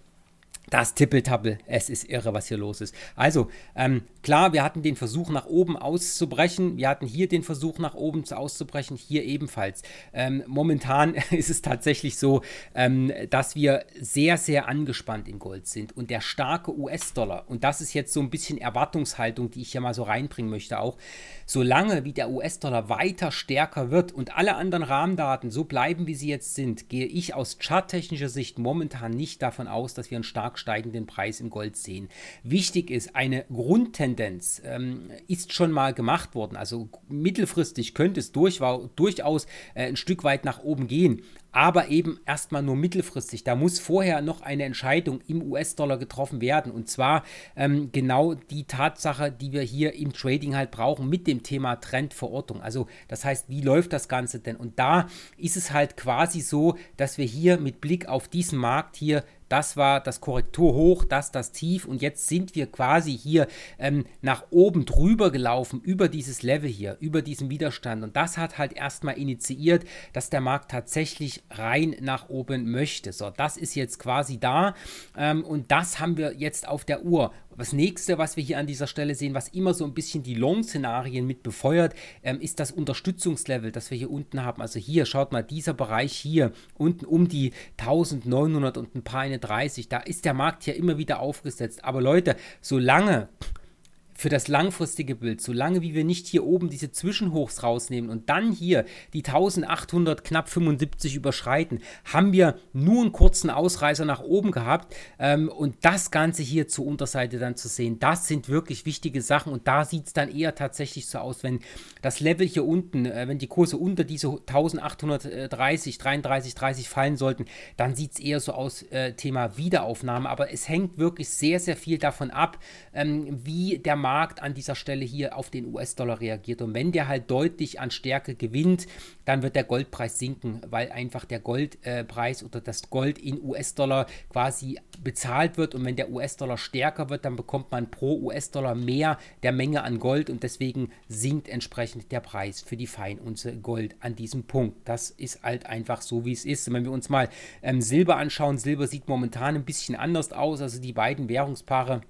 das Tippeltappel, es ist irre, was hier los ist. Also, ähm, klar, wir hatten den Versuch nach oben auszubrechen. Wir hatten hier den Versuch nach oben auszubrechen, hier ebenfalls. Ähm, momentan ist es tatsächlich so, ähm, dass wir sehr, sehr angespannt in Gold sind. Und der starke US-Dollar, und das ist jetzt so ein bisschen Erwartungshaltung, die ich hier mal so reinbringen möchte auch, solange wie der US-Dollar weiter stärker wird und alle anderen Rahmendaten so bleiben, wie sie jetzt sind, gehe ich aus charttechnischer Sicht momentan nicht davon aus, dass wir einen starken steigenden Preis im Gold sehen. Wichtig ist, eine Grundtendenz ähm, ist schon mal gemacht worden. Also mittelfristig könnte es durch, durchaus äh, ein Stück weit nach oben gehen aber eben erstmal nur mittelfristig. Da muss vorher noch eine Entscheidung im US-Dollar getroffen werden. Und zwar ähm, genau die Tatsache, die wir hier im Trading halt brauchen mit dem Thema Trendverortung. Also das heißt, wie läuft das Ganze denn? Und da ist es halt quasi so, dass wir hier mit Blick auf diesen Markt hier das war das Korrektur hoch, das das tief und jetzt sind wir quasi hier ähm, nach oben drüber gelaufen, über dieses Level hier, über diesen Widerstand und das hat halt erstmal initiiert, dass der Markt tatsächlich rein nach oben möchte. So, das ist jetzt quasi da ähm, und das haben wir jetzt auf der Uhr das nächste, was wir hier an dieser Stelle sehen, was immer so ein bisschen die Long-Szenarien mit befeuert, ähm, ist das Unterstützungslevel, das wir hier unten haben. Also hier, schaut mal, dieser Bereich hier, unten um die 1900 und ein paar eine 30, da ist der Markt ja immer wieder aufgesetzt. Aber Leute, solange für das langfristige Bild, solange wie wir nicht hier oben diese Zwischenhochs rausnehmen und dann hier die 1800 knapp 75 überschreiten, haben wir nur einen kurzen Ausreißer nach oben gehabt ähm, und das Ganze hier zur Unterseite dann zu sehen, das sind wirklich wichtige Sachen und da sieht es dann eher tatsächlich so aus, wenn das Level hier unten, äh, wenn die Kurse unter diese 1830, 33, 30 fallen sollten, dann sieht es eher so aus, äh, Thema Wiederaufnahme, aber es hängt wirklich sehr, sehr viel davon ab, ähm, wie der Markt Markt an dieser Stelle hier auf den US-Dollar reagiert. Und wenn der halt deutlich an Stärke gewinnt, dann wird der Goldpreis sinken, weil einfach der Goldpreis äh, oder das Gold in US-Dollar quasi bezahlt wird. Und wenn der US-Dollar stärker wird, dann bekommt man pro US-Dollar mehr der Menge an Gold und deswegen sinkt entsprechend der Preis für die Feinunze Gold an diesem Punkt. Das ist halt einfach so, wie es ist. Und wenn wir uns mal ähm, Silber anschauen, Silber sieht momentan ein bisschen anders aus. Also die beiden Währungspaare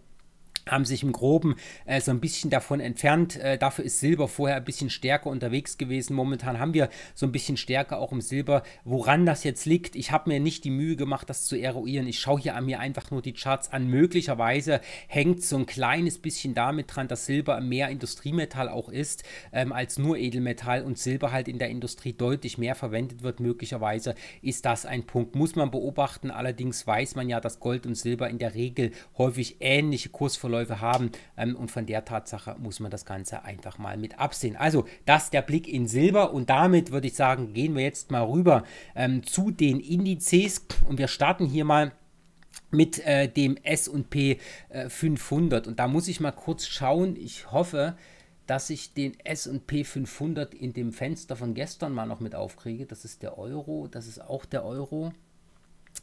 haben sich im Groben äh, so ein bisschen davon entfernt. Äh, dafür ist Silber vorher ein bisschen stärker unterwegs gewesen. Momentan haben wir so ein bisschen stärker auch im Silber. Woran das jetzt liegt, ich habe mir nicht die Mühe gemacht, das zu eruieren. Ich schaue hier an mir einfach nur die Charts an. Möglicherweise hängt so ein kleines bisschen damit dran, dass Silber mehr Industriemetall auch ist ähm, als nur Edelmetall und Silber halt in der Industrie deutlich mehr verwendet wird. Möglicherweise ist das ein Punkt, muss man beobachten. Allerdings weiß man ja, dass Gold und Silber in der Regel häufig ähnliche Kursverläufe Abläufe haben. Ähm, und von der Tatsache muss man das Ganze einfach mal mit absehen. Also, das der Blick in Silber. Und damit würde ich sagen, gehen wir jetzt mal rüber ähm, zu den Indizes. Und wir starten hier mal mit äh, dem S&P äh, 500. Und da muss ich mal kurz schauen. Ich hoffe, dass ich den S&P 500 in dem Fenster von gestern mal noch mit aufkriege. Das ist der Euro, das ist auch der Euro.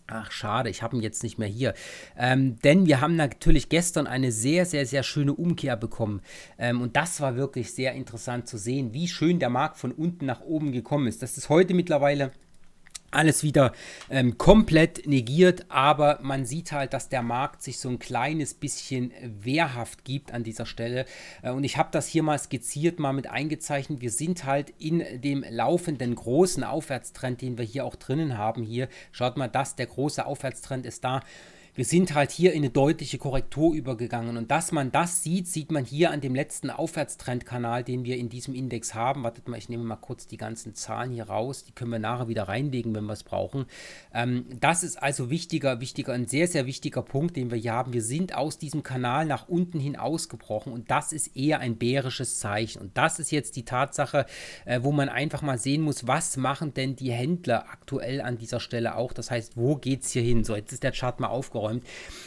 Ach, schade, ich habe ihn jetzt nicht mehr hier. Ähm, denn wir haben natürlich gestern eine sehr, sehr, sehr schöne Umkehr bekommen. Ähm, und das war wirklich sehr interessant zu sehen, wie schön der Markt von unten nach oben gekommen ist. Das ist heute mittlerweile alles wieder ähm, komplett negiert, aber man sieht halt, dass der Markt sich so ein kleines bisschen wehrhaft gibt an dieser Stelle. Äh, und ich habe das hier mal skizziert, mal mit eingezeichnet. Wir sind halt in dem laufenden großen Aufwärtstrend, den wir hier auch drinnen haben. Hier schaut mal, dass der große Aufwärtstrend ist da wir sind halt hier in eine deutliche Korrektur übergegangen. Und dass man das sieht, sieht man hier an dem letzten Aufwärtstrendkanal, den wir in diesem Index haben. Wartet mal, ich nehme mal kurz die ganzen Zahlen hier raus. Die können wir nachher wieder reinlegen, wenn wir es brauchen. Ähm, das ist also wichtiger, wichtiger, ein sehr, sehr wichtiger Punkt, den wir hier haben. Wir sind aus diesem Kanal nach unten hin ausgebrochen und das ist eher ein bärisches Zeichen. Und das ist jetzt die Tatsache, äh, wo man einfach mal sehen muss, was machen denn die Händler aktuell an dieser Stelle auch. Das heißt, wo geht es hier hin? So, jetzt ist der Chart mal aufgeräumt eingeräumt.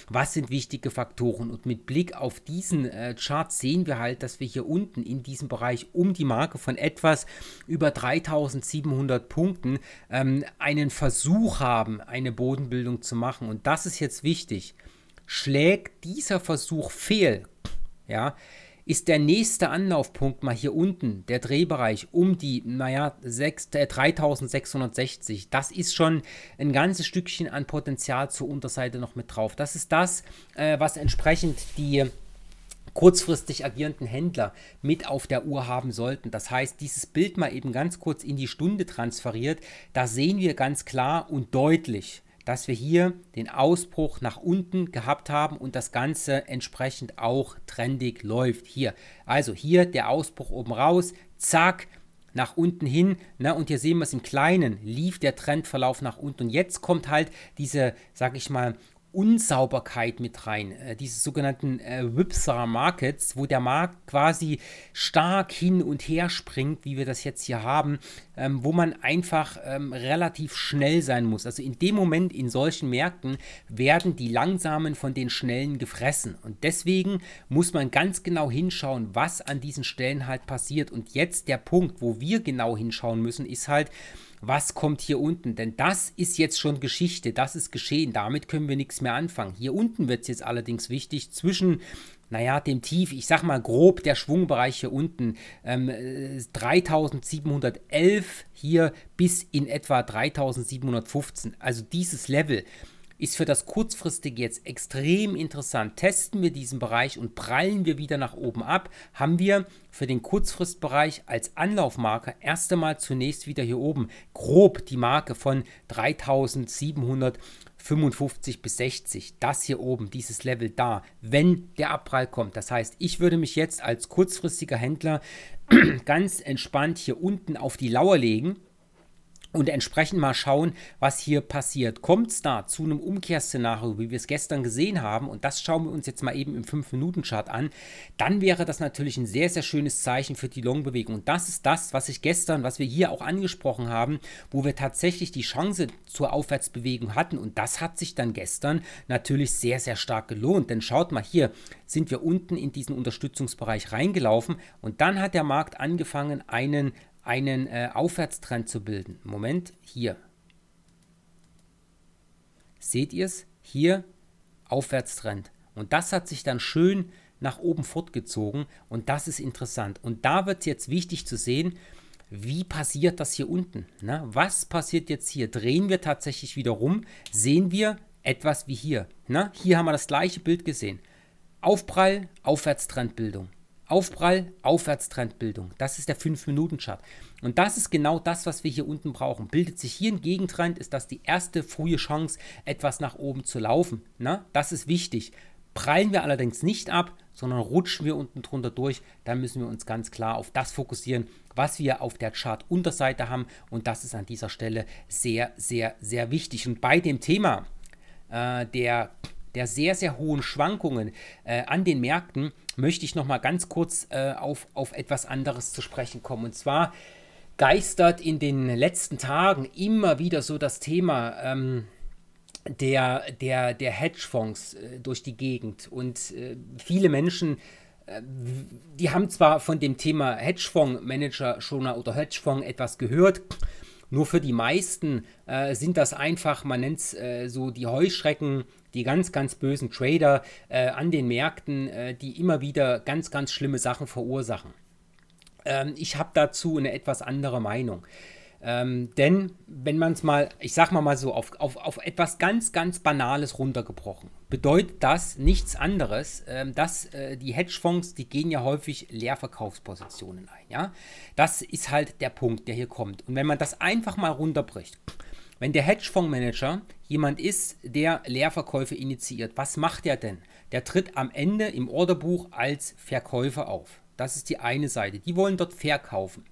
Was sind wichtige Faktoren? Und mit Blick auf diesen äh, Chart sehen wir halt, dass wir hier unten in diesem Bereich um die Marke von etwas über 3700 Punkten ähm, einen Versuch haben, eine Bodenbildung zu machen. Und das ist jetzt wichtig. Schlägt dieser Versuch fehl, ja, ist der nächste Anlaufpunkt mal hier unten, der Drehbereich um die, naja, 6, äh, 3660. Das ist schon ein ganzes Stückchen an Potenzial zur Unterseite noch mit drauf. Das ist das, äh, was entsprechend die kurzfristig agierenden Händler mit auf der Uhr haben sollten. Das heißt, dieses Bild mal eben ganz kurz in die Stunde transferiert, da sehen wir ganz klar und deutlich, dass wir hier den Ausbruch nach unten gehabt haben und das Ganze entsprechend auch trendig läuft. Hier, also hier der Ausbruch oben raus, zack, nach unten hin. Ne? Und hier sehen wir es im Kleinen, lief der Trendverlauf nach unten. Und jetzt kommt halt diese, sag ich mal, Unsauberkeit mit rein, äh, diese sogenannten äh, Whipsaw Markets, wo der Markt quasi stark hin und her springt, wie wir das jetzt hier haben, ähm, wo man einfach ähm, relativ schnell sein muss. Also in dem Moment in solchen Märkten werden die Langsamen von den Schnellen gefressen. Und deswegen muss man ganz genau hinschauen, was an diesen Stellen halt passiert. Und jetzt der Punkt, wo wir genau hinschauen müssen, ist halt, was kommt hier unten? Denn das ist jetzt schon Geschichte, das ist geschehen, damit können wir nichts mehr anfangen. Hier unten wird es jetzt allerdings wichtig, zwischen naja, dem Tief, ich sag mal grob, der Schwungbereich hier unten, ähm, 3711 äh, hier bis in etwa 3715. Also dieses Level ist für das kurzfristige jetzt extrem interessant. Testen wir diesen Bereich und prallen wir wieder nach oben ab, haben wir für den Kurzfristbereich als Anlaufmarker erst einmal zunächst wieder hier oben grob die Marke von 3700 55 bis 60, das hier oben, dieses Level da, wenn der Abprall kommt. Das heißt, ich würde mich jetzt als kurzfristiger Händler ganz entspannt hier unten auf die Lauer legen und entsprechend mal schauen, was hier passiert. Kommt es da zu einem Umkehrsszenario, wie wir es gestern gesehen haben, und das schauen wir uns jetzt mal eben im 5-Minuten-Chart an, dann wäre das natürlich ein sehr, sehr schönes Zeichen für die Long-Bewegung. Und das ist das, was ich gestern, was wir hier auch angesprochen haben, wo wir tatsächlich die Chance zur Aufwärtsbewegung hatten. Und das hat sich dann gestern natürlich sehr, sehr stark gelohnt. Denn schaut mal, hier sind wir unten in diesen Unterstützungsbereich reingelaufen und dann hat der Markt angefangen, einen einen äh, Aufwärtstrend zu bilden. Moment, hier. Seht ihr es? Hier Aufwärtstrend. Und das hat sich dann schön nach oben fortgezogen und das ist interessant. Und da wird es jetzt wichtig zu sehen, wie passiert das hier unten? Ne? Was passiert jetzt hier? Drehen wir tatsächlich wieder rum, sehen wir etwas wie hier. Ne? Hier haben wir das gleiche Bild gesehen. Aufprall, Aufwärtstrendbildung. Aufprall, Aufwärtstrendbildung. Das ist der 5-Minuten-Chart. Und das ist genau das, was wir hier unten brauchen. Bildet sich hier ein Gegentrend, ist das die erste frühe Chance, etwas nach oben zu laufen. Na, das ist wichtig. Prallen wir allerdings nicht ab, sondern rutschen wir unten drunter durch, dann müssen wir uns ganz klar auf das fokussieren, was wir auf der Chart-Unterseite haben. Und das ist an dieser Stelle sehr, sehr, sehr wichtig. Und bei dem Thema äh, der der sehr, sehr hohen Schwankungen äh, an den Märkten möchte ich nochmal ganz kurz äh, auf, auf etwas anderes zu sprechen kommen. Und zwar geistert in den letzten Tagen immer wieder so das Thema ähm, der, der, der Hedgefonds äh, durch die Gegend. Und äh, viele Menschen, äh, die haben zwar von dem Thema Hedgefonds-Manager schon oder Hedgefonds etwas gehört nur für die meisten äh, sind das einfach, man nennt es äh, so die Heuschrecken, die ganz, ganz bösen Trader äh, an den Märkten, äh, die immer wieder ganz, ganz schlimme Sachen verursachen. Ähm, ich habe dazu eine etwas andere Meinung. Ähm, denn wenn man es mal, ich sag mal mal so, auf, auf, auf etwas ganz, ganz Banales runtergebrochen, bedeutet das nichts anderes, ähm, dass äh, die Hedgefonds, die gehen ja häufig Leerverkaufspositionen ein. Ja? Das ist halt der Punkt, der hier kommt. Und wenn man das einfach mal runterbricht, wenn der Hedgefondsmanager jemand ist, der Leerverkäufe initiiert, was macht er denn? Der tritt am Ende im Orderbuch als Verkäufer auf. Das ist die eine Seite. Die wollen dort verkaufen.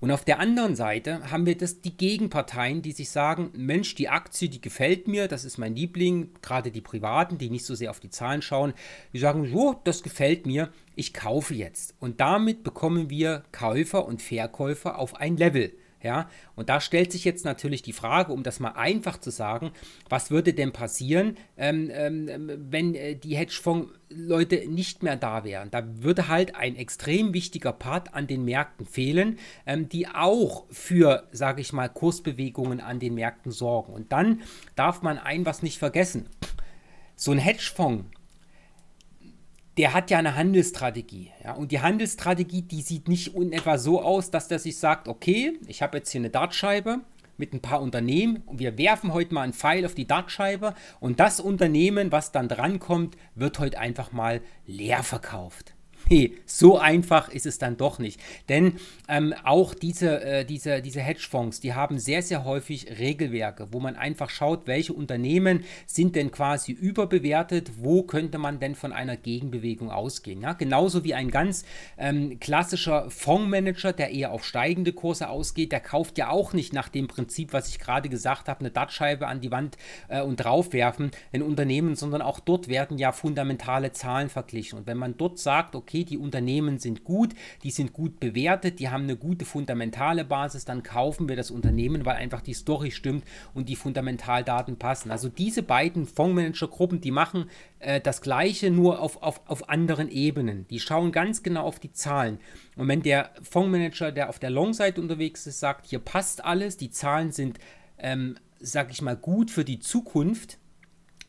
Und auf der anderen Seite haben wir das, die Gegenparteien, die sich sagen, Mensch, die Aktie, die gefällt mir, das ist mein Liebling, gerade die Privaten, die nicht so sehr auf die Zahlen schauen, die sagen, so, das gefällt mir, ich kaufe jetzt. Und damit bekommen wir Käufer und Verkäufer auf ein Level. Ja, und da stellt sich jetzt natürlich die Frage, um das mal einfach zu sagen, was würde denn passieren, ähm, ähm, ähm, wenn äh, die Hedgefonds-Leute nicht mehr da wären? Da würde halt ein extrem wichtiger Part an den Märkten fehlen, ähm, die auch für, sage ich mal, Kursbewegungen an den Märkten sorgen. Und dann darf man ein was nicht vergessen. So ein Hedgefonds der hat ja eine Handelsstrategie. Ja? Und die Handelsstrategie, die sieht nicht in etwa so aus, dass der sich sagt, okay, ich habe jetzt hier eine Dartscheibe mit ein paar Unternehmen und wir werfen heute mal einen Pfeil auf die Dartscheibe und das Unternehmen, was dann drankommt, wird heute einfach mal leer verkauft. nee, so einfach ist es dann doch nicht. Denn ähm, auch diese, äh, diese, diese Hedgefonds, die haben sehr, sehr häufig Regelwerke, wo man einfach schaut, welche Unternehmen sind denn quasi überbewertet, wo könnte man denn von einer Gegenbewegung ausgehen. Ja? Genauso wie ein ganz ähm, klassischer Fondsmanager, der eher auf steigende Kurse ausgeht, der kauft ja auch nicht nach dem Prinzip, was ich gerade gesagt habe, eine Dartscheibe an die Wand äh, und draufwerfen in Unternehmen, sondern auch dort werden ja fundamentale Zahlen verglichen. Und wenn man dort sagt, okay, okay, die Unternehmen sind gut, die sind gut bewertet, die haben eine gute fundamentale Basis, dann kaufen wir das Unternehmen, weil einfach die Story stimmt und die Fundamentaldaten passen. Also diese beiden Fondsmanagergruppen, die machen äh, das Gleiche, nur auf, auf, auf anderen Ebenen. Die schauen ganz genau auf die Zahlen. Und wenn der Fondsmanager, der auf der Long-Seite unterwegs ist, sagt, hier passt alles, die Zahlen sind, ähm, sag ich mal, gut für die Zukunft,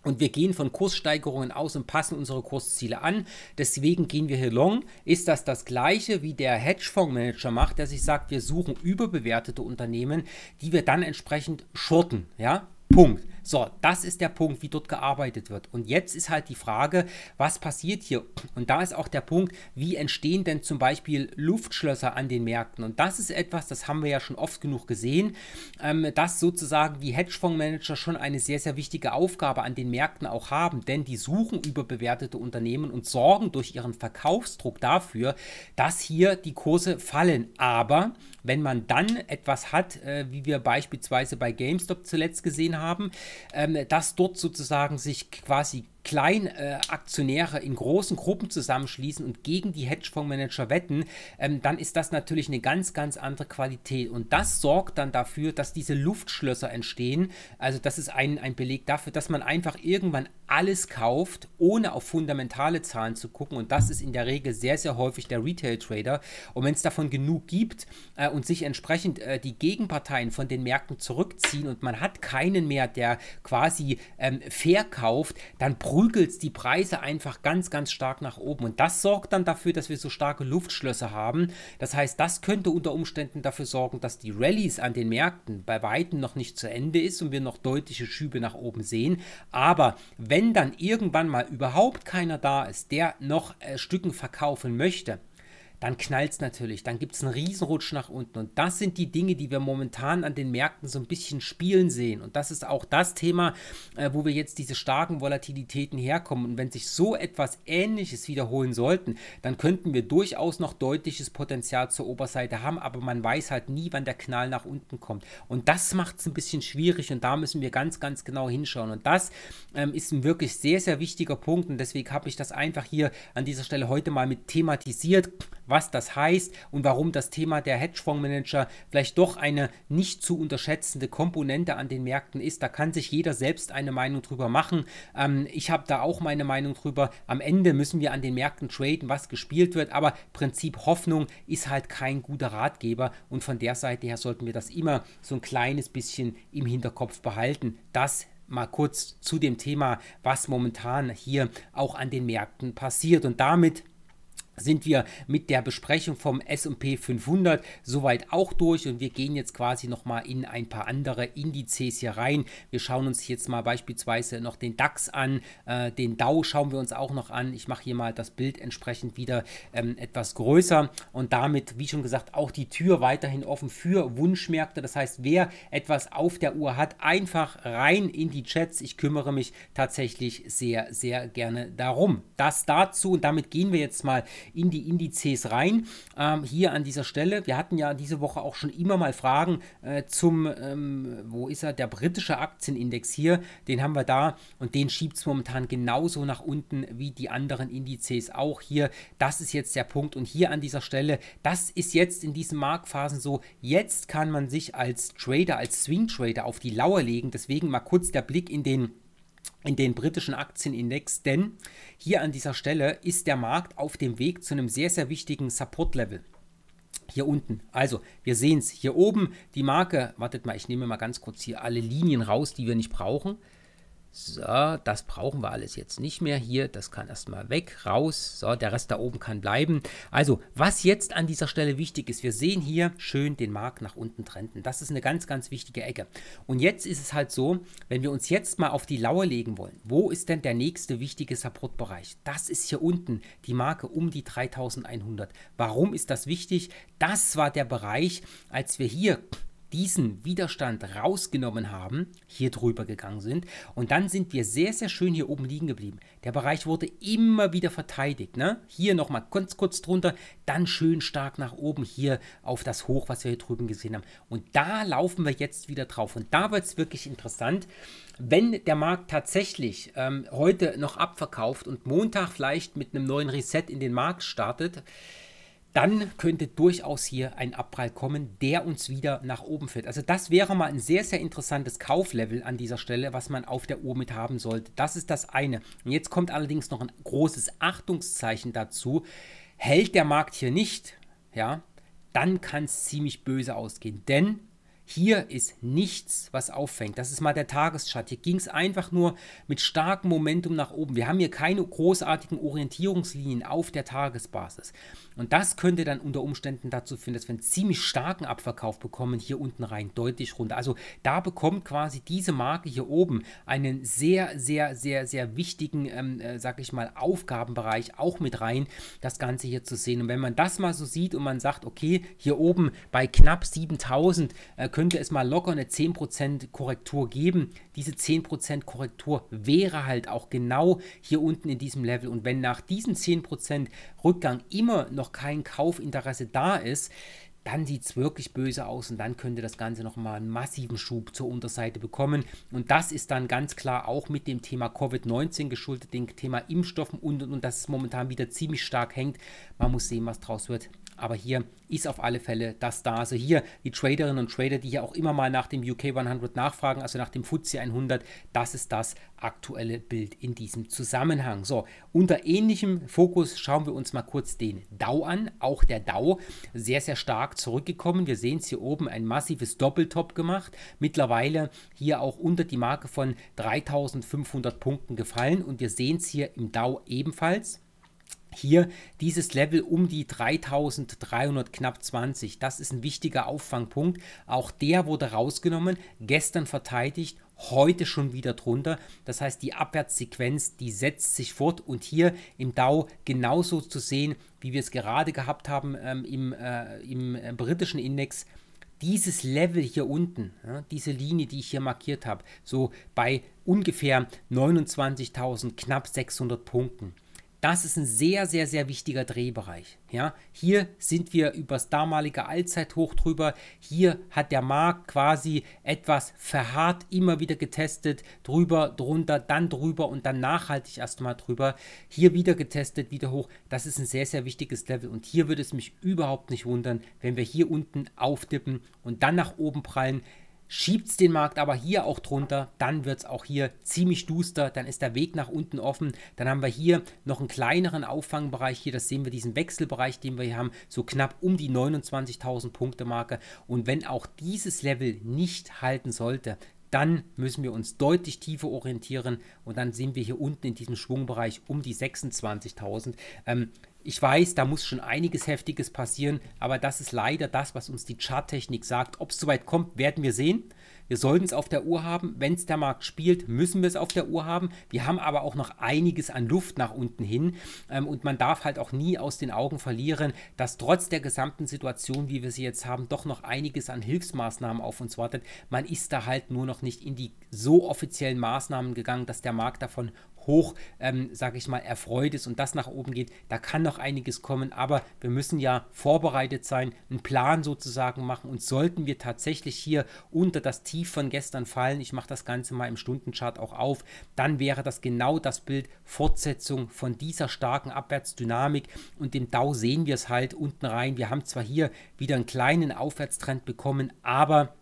und wir gehen von Kurssteigerungen aus und passen unsere Kursziele an. Deswegen gehen wir hier long. Ist das das gleiche, wie der Hedgefondsmanager macht, der sich sagt, wir suchen überbewertete Unternehmen, die wir dann entsprechend shorten. Ja, Punkt. So, das ist der Punkt, wie dort gearbeitet wird. Und jetzt ist halt die Frage, was passiert hier? Und da ist auch der Punkt, wie entstehen denn zum Beispiel Luftschlösser an den Märkten? Und das ist etwas, das haben wir ja schon oft genug gesehen, ähm, dass sozusagen die Hedgefondsmanager schon eine sehr, sehr wichtige Aufgabe an den Märkten auch haben, denn die suchen überbewertete Unternehmen und sorgen durch ihren Verkaufsdruck dafür, dass hier die Kurse fallen. Aber wenn man dann etwas hat, äh, wie wir beispielsweise bei GameStop zuletzt gesehen haben, ähm, dass dort sozusagen sich quasi Kleinaktionäre äh, in großen Gruppen zusammenschließen und gegen die Hedgefondsmanager wetten, ähm, dann ist das natürlich eine ganz, ganz andere Qualität. Und das sorgt dann dafür, dass diese Luftschlösser entstehen. Also das ist ein, ein Beleg dafür, dass man einfach irgendwann alles kauft, ohne auf fundamentale Zahlen zu gucken. Und das ist in der Regel sehr, sehr häufig der Retail-Trader. Und wenn es davon genug gibt äh, und sich entsprechend äh, die Gegenparteien von den Märkten zurückziehen und man hat keinen mehr, der quasi ähm, verkauft, dann prügelst die Preise einfach ganz, ganz stark nach oben. Und das sorgt dann dafür, dass wir so starke Luftschlösser haben. Das heißt, das könnte unter Umständen dafür sorgen, dass die Rallyes an den Märkten bei weitem noch nicht zu Ende ist und wir noch deutliche Schübe nach oben sehen. Aber wenn dann irgendwann mal überhaupt keiner da ist, der noch äh, Stücken verkaufen möchte, dann knallt es natürlich. Dann gibt es einen Riesenrutsch nach unten. Und das sind die Dinge, die wir momentan an den Märkten so ein bisschen spielen sehen. Und das ist auch das Thema, äh, wo wir jetzt diese starken Volatilitäten herkommen. Und wenn sich so etwas Ähnliches wiederholen sollten, dann könnten wir durchaus noch deutliches Potenzial zur Oberseite haben. Aber man weiß halt nie, wann der Knall nach unten kommt. Und das macht es ein bisschen schwierig. Und da müssen wir ganz, ganz genau hinschauen. Und das ähm, ist ein wirklich sehr, sehr wichtiger Punkt. Und deswegen habe ich das einfach hier an dieser Stelle heute mal mit thematisiert was das heißt und warum das Thema der Hedgefondsmanager vielleicht doch eine nicht zu unterschätzende Komponente an den Märkten ist. Da kann sich jeder selbst eine Meinung drüber machen. Ähm, ich habe da auch meine Meinung drüber. Am Ende müssen wir an den Märkten traden, was gespielt wird, aber Prinzip Hoffnung ist halt kein guter Ratgeber und von der Seite her sollten wir das immer so ein kleines bisschen im Hinterkopf behalten. Das mal kurz zu dem Thema, was momentan hier auch an den Märkten passiert. Und damit sind wir mit der Besprechung vom S&P 500 soweit auch durch und wir gehen jetzt quasi noch mal in ein paar andere Indizes hier rein. Wir schauen uns jetzt mal beispielsweise noch den DAX an, äh, den Dow schauen wir uns auch noch an. Ich mache hier mal das Bild entsprechend wieder ähm, etwas größer und damit, wie schon gesagt, auch die Tür weiterhin offen für Wunschmärkte. Das heißt, wer etwas auf der Uhr hat, einfach rein in die Chats. Ich kümmere mich tatsächlich sehr, sehr gerne darum. Das dazu und damit gehen wir jetzt mal in die Indizes rein. Ähm, hier an dieser Stelle, wir hatten ja diese Woche auch schon immer mal Fragen äh, zum, ähm, wo ist er, der britische Aktienindex hier, den haben wir da und den schiebt es momentan genauso nach unten wie die anderen Indizes auch hier. Das ist jetzt der Punkt und hier an dieser Stelle, das ist jetzt in diesen Marktphasen so, jetzt kann man sich als Trader, als Swing Trader auf die Lauer legen. Deswegen mal kurz der Blick in den in den britischen Aktienindex, denn hier an dieser Stelle ist der Markt auf dem Weg zu einem sehr, sehr wichtigen Support-Level. Hier unten. Also, wir sehen es hier oben, die Marke, wartet mal, ich nehme mal ganz kurz hier alle Linien raus, die wir nicht brauchen. So, das brauchen wir alles jetzt nicht mehr. Hier, das kann erstmal weg, raus. So, der Rest da oben kann bleiben. Also, was jetzt an dieser Stelle wichtig ist, wir sehen hier schön den Markt nach unten trennen. Das ist eine ganz, ganz wichtige Ecke. Und jetzt ist es halt so, wenn wir uns jetzt mal auf die Lauer legen wollen, wo ist denn der nächste wichtige Supportbereich? Das ist hier unten, die Marke um die 3100. Warum ist das wichtig? Das war der Bereich, als wir hier diesen Widerstand rausgenommen haben, hier drüber gegangen sind. Und dann sind wir sehr, sehr schön hier oben liegen geblieben. Der Bereich wurde immer wieder verteidigt. Ne? Hier nochmal ganz kurz drunter, dann schön stark nach oben hier auf das Hoch, was wir hier drüben gesehen haben. Und da laufen wir jetzt wieder drauf. Und da wird es wirklich interessant, wenn der Markt tatsächlich ähm, heute noch abverkauft und Montag vielleicht mit einem neuen Reset in den Markt startet, dann könnte durchaus hier ein Abprall kommen, der uns wieder nach oben führt. Also das wäre mal ein sehr, sehr interessantes Kauflevel an dieser Stelle, was man auf der Uhr mit haben sollte. Das ist das eine. Und jetzt kommt allerdings noch ein großes Achtungszeichen dazu. Hält der Markt hier nicht, ja, dann kann es ziemlich böse ausgehen. Denn hier ist nichts, was auffängt. Das ist mal der Tageschart. Hier ging es einfach nur mit starkem Momentum nach oben. Wir haben hier keine großartigen Orientierungslinien auf der Tagesbasis. Und das könnte dann unter Umständen dazu führen, dass wir einen ziemlich starken Abverkauf bekommen, hier unten rein deutlich runter. Also da bekommt quasi diese Marke hier oben einen sehr, sehr, sehr, sehr wichtigen, ähm, äh, sag ich mal, Aufgabenbereich auch mit rein, das Ganze hier zu sehen. Und wenn man das mal so sieht und man sagt, okay, hier oben bei knapp 7000 äh, könnte es mal locker eine 10% Korrektur geben, diese 10% Korrektur wäre halt auch genau hier unten in diesem Level. Und wenn nach diesem 10% Rückgang immer noch kein Kaufinteresse da ist, dann sieht es wirklich böse aus und dann könnte das Ganze nochmal einen massiven Schub zur Unterseite bekommen. Und das ist dann ganz klar auch mit dem Thema Covid-19 geschuldet, dem Thema Impfstoffen und, und, und, das momentan wieder ziemlich stark hängt. Man muss sehen, was draus wird. Aber hier ist auf alle Fälle das da. Also hier die Traderinnen und Trader, die hier auch immer mal nach dem UK 100 nachfragen, also nach dem FTSE 100, das ist das aktuelle Bild in diesem Zusammenhang. So, unter ähnlichem Fokus schauen wir uns mal kurz den DAO an. Auch der DAO sehr, sehr stark zurückgekommen. Wir sehen es hier oben, ein massives Doppeltop gemacht. Mittlerweile hier auch unter die Marke von 3500 Punkten gefallen und wir sehen es hier im DAO ebenfalls. Hier dieses Level um die 3300 knapp 20, das ist ein wichtiger Auffangpunkt. Auch der wurde rausgenommen, gestern verteidigt, heute schon wieder drunter. Das heißt, die Abwärtssequenz, die setzt sich fort und hier im Dow genauso zu sehen, wie wir es gerade gehabt haben ähm, im, äh, im äh, britischen Index dieses Level hier unten, ja, diese Linie, die ich hier markiert habe, so bei ungefähr 29.000, knapp 600 Punkten. Das ist ein sehr, sehr, sehr wichtiger Drehbereich. Ja, hier sind wir übers damalige Allzeithoch drüber. Hier hat der Markt quasi etwas verharrt, immer wieder getestet, drüber, drunter, dann drüber und dann nachhaltig erstmal drüber. Hier wieder getestet, wieder hoch. Das ist ein sehr, sehr wichtiges Level und hier würde es mich überhaupt nicht wundern, wenn wir hier unten aufdippen und dann nach oben prallen schiebt es den Markt aber hier auch drunter, dann wird es auch hier ziemlich duster, dann ist der Weg nach unten offen, dann haben wir hier noch einen kleineren Auffangbereich, hier das sehen wir, diesen Wechselbereich, den wir hier haben, so knapp um die 29.000 Punkte Marke und wenn auch dieses Level nicht halten sollte, dann müssen wir uns deutlich tiefer orientieren und dann sehen wir hier unten in diesem Schwungbereich um die 26.000. Ähm, ich weiß, da muss schon einiges Heftiges passieren, aber das ist leider das, was uns die Charttechnik sagt. Ob es soweit kommt, werden wir sehen. Wir sollten es auf der Uhr haben. Wenn es der Markt spielt, müssen wir es auf der Uhr haben. Wir haben aber auch noch einiges an Luft nach unten hin. Ähm, und man darf halt auch nie aus den Augen verlieren, dass trotz der gesamten Situation, wie wir sie jetzt haben, doch noch einiges an Hilfsmaßnahmen auf uns wartet. Man ist da halt nur noch nicht in die so offiziellen Maßnahmen gegangen, dass der Markt davon hoch, ähm, sage ich mal, erfreut ist und das nach oben geht, da kann noch einiges kommen, aber wir müssen ja vorbereitet sein, einen Plan sozusagen machen und sollten wir tatsächlich hier unter das Tief von gestern fallen, ich mache das Ganze mal im Stundenchart auch auf, dann wäre das genau das Bild Fortsetzung von dieser starken Abwärtsdynamik und dem Dow sehen wir es halt unten rein. Wir haben zwar hier wieder einen kleinen Aufwärtstrend bekommen, aber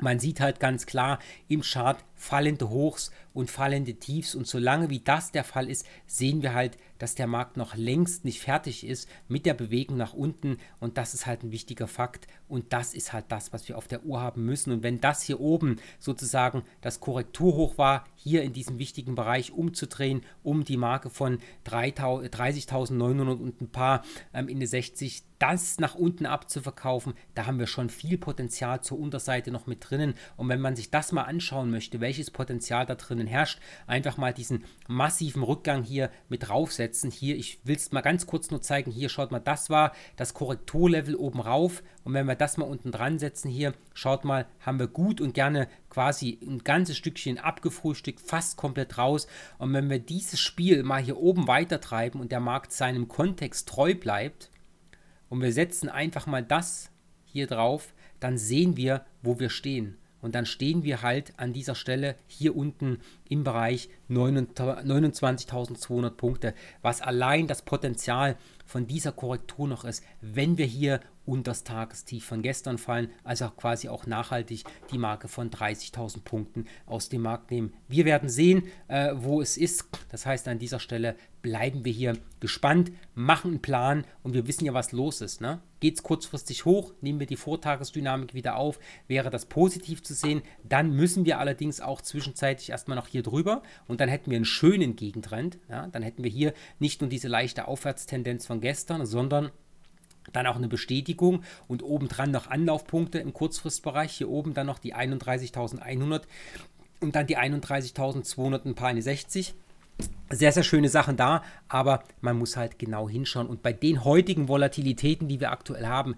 man sieht halt ganz klar im Chart fallende Hochs und fallende Tiefs. Und solange wie das der Fall ist, sehen wir halt, dass der Markt noch längst nicht fertig ist mit der Bewegung nach unten. Und das ist halt ein wichtiger Fakt. Und das ist halt das, was wir auf der Uhr haben müssen. Und wenn das hier oben sozusagen das Korrekturhoch war, hier in diesem wichtigen Bereich umzudrehen, um die Marke von 30.900 und ein paar ähm, in die 60, das nach unten abzuverkaufen, da haben wir schon viel Potenzial zur Unterseite noch mit drinnen. Und wenn man sich das mal anschauen möchte, welches Potenzial da drinnen herrscht. Einfach mal diesen massiven Rückgang hier mit draufsetzen. Hier, ich will es mal ganz kurz nur zeigen, hier schaut mal, das war das Korrekturlevel oben rauf. Und wenn wir das mal unten dran setzen hier, schaut mal, haben wir gut und gerne quasi ein ganzes Stückchen abgefrühstückt, fast komplett raus. Und wenn wir dieses Spiel mal hier oben weiter treiben und der Markt seinem Kontext treu bleibt und wir setzen einfach mal das hier drauf, dann sehen wir, wo wir stehen. Und dann stehen wir halt an dieser Stelle hier unten im Bereich 29.200 Punkte, was allein das Potenzial von dieser Korrektur noch ist, wenn wir hier und das Tagestief von gestern fallen, also quasi auch nachhaltig die Marke von 30.000 Punkten aus dem Markt nehmen. Wir werden sehen, äh, wo es ist. Das heißt, an dieser Stelle bleiben wir hier gespannt, machen einen Plan und wir wissen ja, was los ist. Ne? Geht es kurzfristig hoch, nehmen wir die Vortagesdynamik wieder auf, wäre das positiv zu sehen, dann müssen wir allerdings auch zwischenzeitlich erstmal noch hier drüber und dann hätten wir einen schönen Gegentrend. Ja? Dann hätten wir hier nicht nur diese leichte Aufwärtstendenz von gestern, sondern dann auch eine Bestätigung und obendran noch Anlaufpunkte im Kurzfristbereich. Hier oben dann noch die 31.100 und dann die 31.200 ein paar 60 sehr, sehr schöne Sachen da, aber man muss halt genau hinschauen. Und bei den heutigen Volatilitäten, die wir aktuell haben,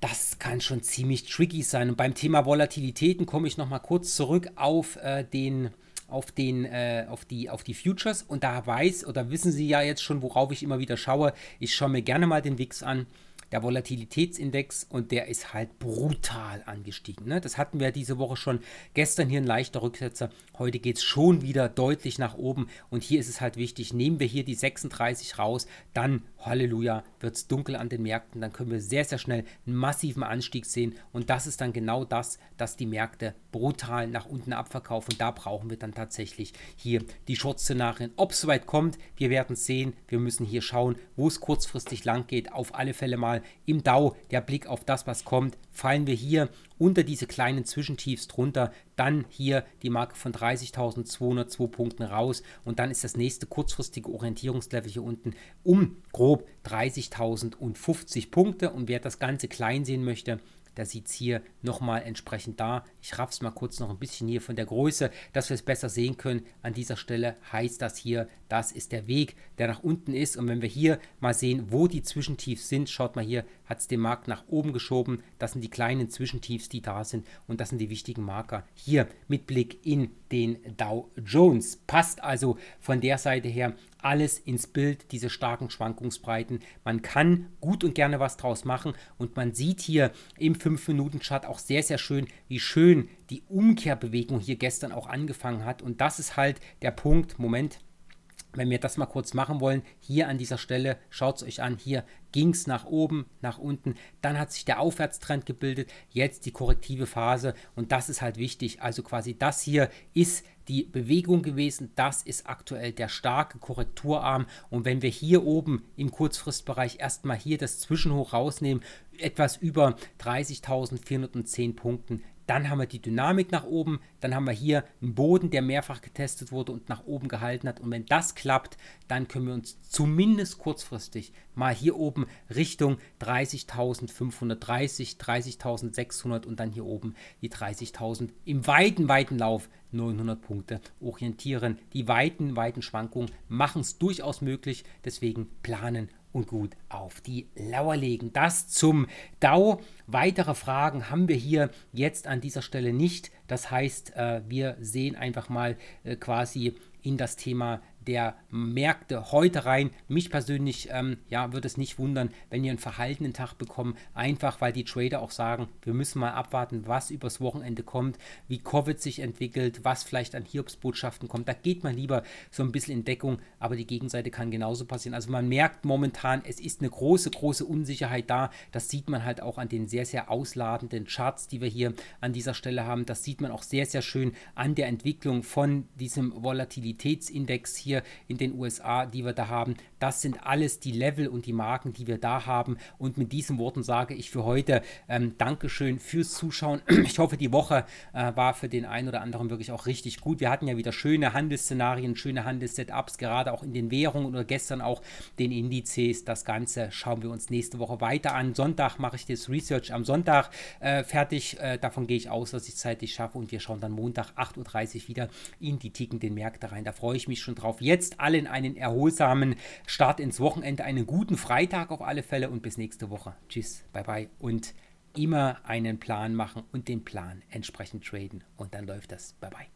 das kann schon ziemlich tricky sein. Und beim Thema Volatilitäten komme ich nochmal kurz zurück auf äh, den auf, den, äh, auf, die, auf die Futures und da weiß oder wissen Sie ja jetzt schon, worauf ich immer wieder schaue. Ich schaue mir gerne mal den Wix an der Volatilitätsindex und der ist halt brutal angestiegen. Ne? Das hatten wir diese Woche schon. Gestern hier ein leichter Rücksetzer. Heute geht es schon wieder deutlich nach oben. Und hier ist es halt wichtig, nehmen wir hier die 36 raus, dann, Halleluja, wird es dunkel an den Märkten. Dann können wir sehr, sehr schnell einen massiven Anstieg sehen. Und das ist dann genau das, dass die Märkte brutal nach unten abverkaufen. Und da brauchen wir dann tatsächlich hier die Short-Szenarien. Ob es soweit kommt, wir werden sehen. Wir müssen hier schauen, wo es kurzfristig lang geht. Auf alle Fälle mal nochmal im DAO der Blick auf das, was kommt. Fallen wir hier unter diese kleinen Zwischentiefs drunter, dann hier die Marke von 30.202 Punkten raus und dann ist das nächste kurzfristige Orientierungslevel hier unten um grob 30.050 Punkte. Und wer das Ganze klein sehen möchte, da sieht es hier nochmal entsprechend da. Ich raff's mal kurz noch ein bisschen hier von der Größe, dass wir es besser sehen können. An dieser Stelle heißt das hier, das ist der Weg, der nach unten ist. Und wenn wir hier mal sehen, wo die Zwischentiefs sind, schaut mal hier, hat es den Markt nach oben geschoben. Das sind die kleinen Zwischentiefs, die da sind. Und das sind die wichtigen Marker hier mit Blick in den Dow Jones. Passt also von der Seite her alles ins Bild, diese starken Schwankungsbreiten. Man kann gut und gerne was draus machen und man sieht hier im 5-Minuten-Chart auch sehr, sehr schön, wie schön die Umkehrbewegung hier gestern auch angefangen hat. Und das ist halt der Punkt, Moment, wenn wir das mal kurz machen wollen, hier an dieser Stelle, schaut es euch an, hier ging es nach oben, nach unten, dann hat sich der Aufwärtstrend gebildet, jetzt die korrektive Phase und das ist halt wichtig. Also quasi das hier ist die Bewegung gewesen. Das ist aktuell der starke Korrekturarm. Und wenn wir hier oben im Kurzfristbereich erstmal hier das Zwischenhoch rausnehmen, etwas über 30.410 Punkten dann haben wir die Dynamik nach oben, dann haben wir hier einen Boden, der mehrfach getestet wurde und nach oben gehalten hat. Und wenn das klappt, dann können wir uns zumindest kurzfristig mal hier oben Richtung 30.530, 30.600 und dann hier oben die 30.000 im weiten, weiten Lauf 900 Punkte orientieren. Die weiten, weiten Schwankungen machen es durchaus möglich. Deswegen planen und gut auf die Lauer legen. Das zum DAO. Weitere Fragen haben wir hier jetzt an dieser Stelle nicht. Das heißt, äh, wir sehen einfach mal äh, quasi in das Thema der Märkte heute rein. Mich persönlich ähm, ja, würde es nicht wundern, wenn ihr einen verhaltenen Tag bekommt, einfach weil die Trader auch sagen, wir müssen mal abwarten, was übers Wochenende kommt, wie Covid sich entwickelt, was vielleicht an Hiobsbotschaften kommt. Da geht man lieber so ein bisschen in Deckung, aber die Gegenseite kann genauso passieren. Also man merkt momentan, es ist eine große, große Unsicherheit da. Das sieht man halt auch an den sehr, sehr ausladenden Charts, die wir hier an dieser Stelle haben. Das sieht man auch sehr, sehr schön an der Entwicklung von diesem Volatilitätsindex hier hier in den USA, die wir da haben. Das sind alles die Level und die Marken, die wir da haben. Und mit diesen Worten sage ich für heute ähm, Dankeschön fürs Zuschauen. Ich hoffe, die Woche äh, war für den einen oder anderen wirklich auch richtig gut. Wir hatten ja wieder schöne Handelsszenarien, schöne Handelssetups, gerade auch in den Währungen oder gestern auch den Indizes. Das Ganze schauen wir uns nächste Woche weiter an. Sonntag mache ich das Research am Sonntag äh, fertig. Äh, davon gehe ich aus, dass ich zeitlich schaffe und wir schauen dann Montag 8.30 Uhr wieder in die tickenden Märkte rein. Da freue ich mich schon drauf jetzt allen einen erholsamen Start ins Wochenende, einen guten Freitag auf alle Fälle und bis nächste Woche. Tschüss, bye bye und immer einen Plan machen und den Plan entsprechend traden und dann läuft das. Bye bye.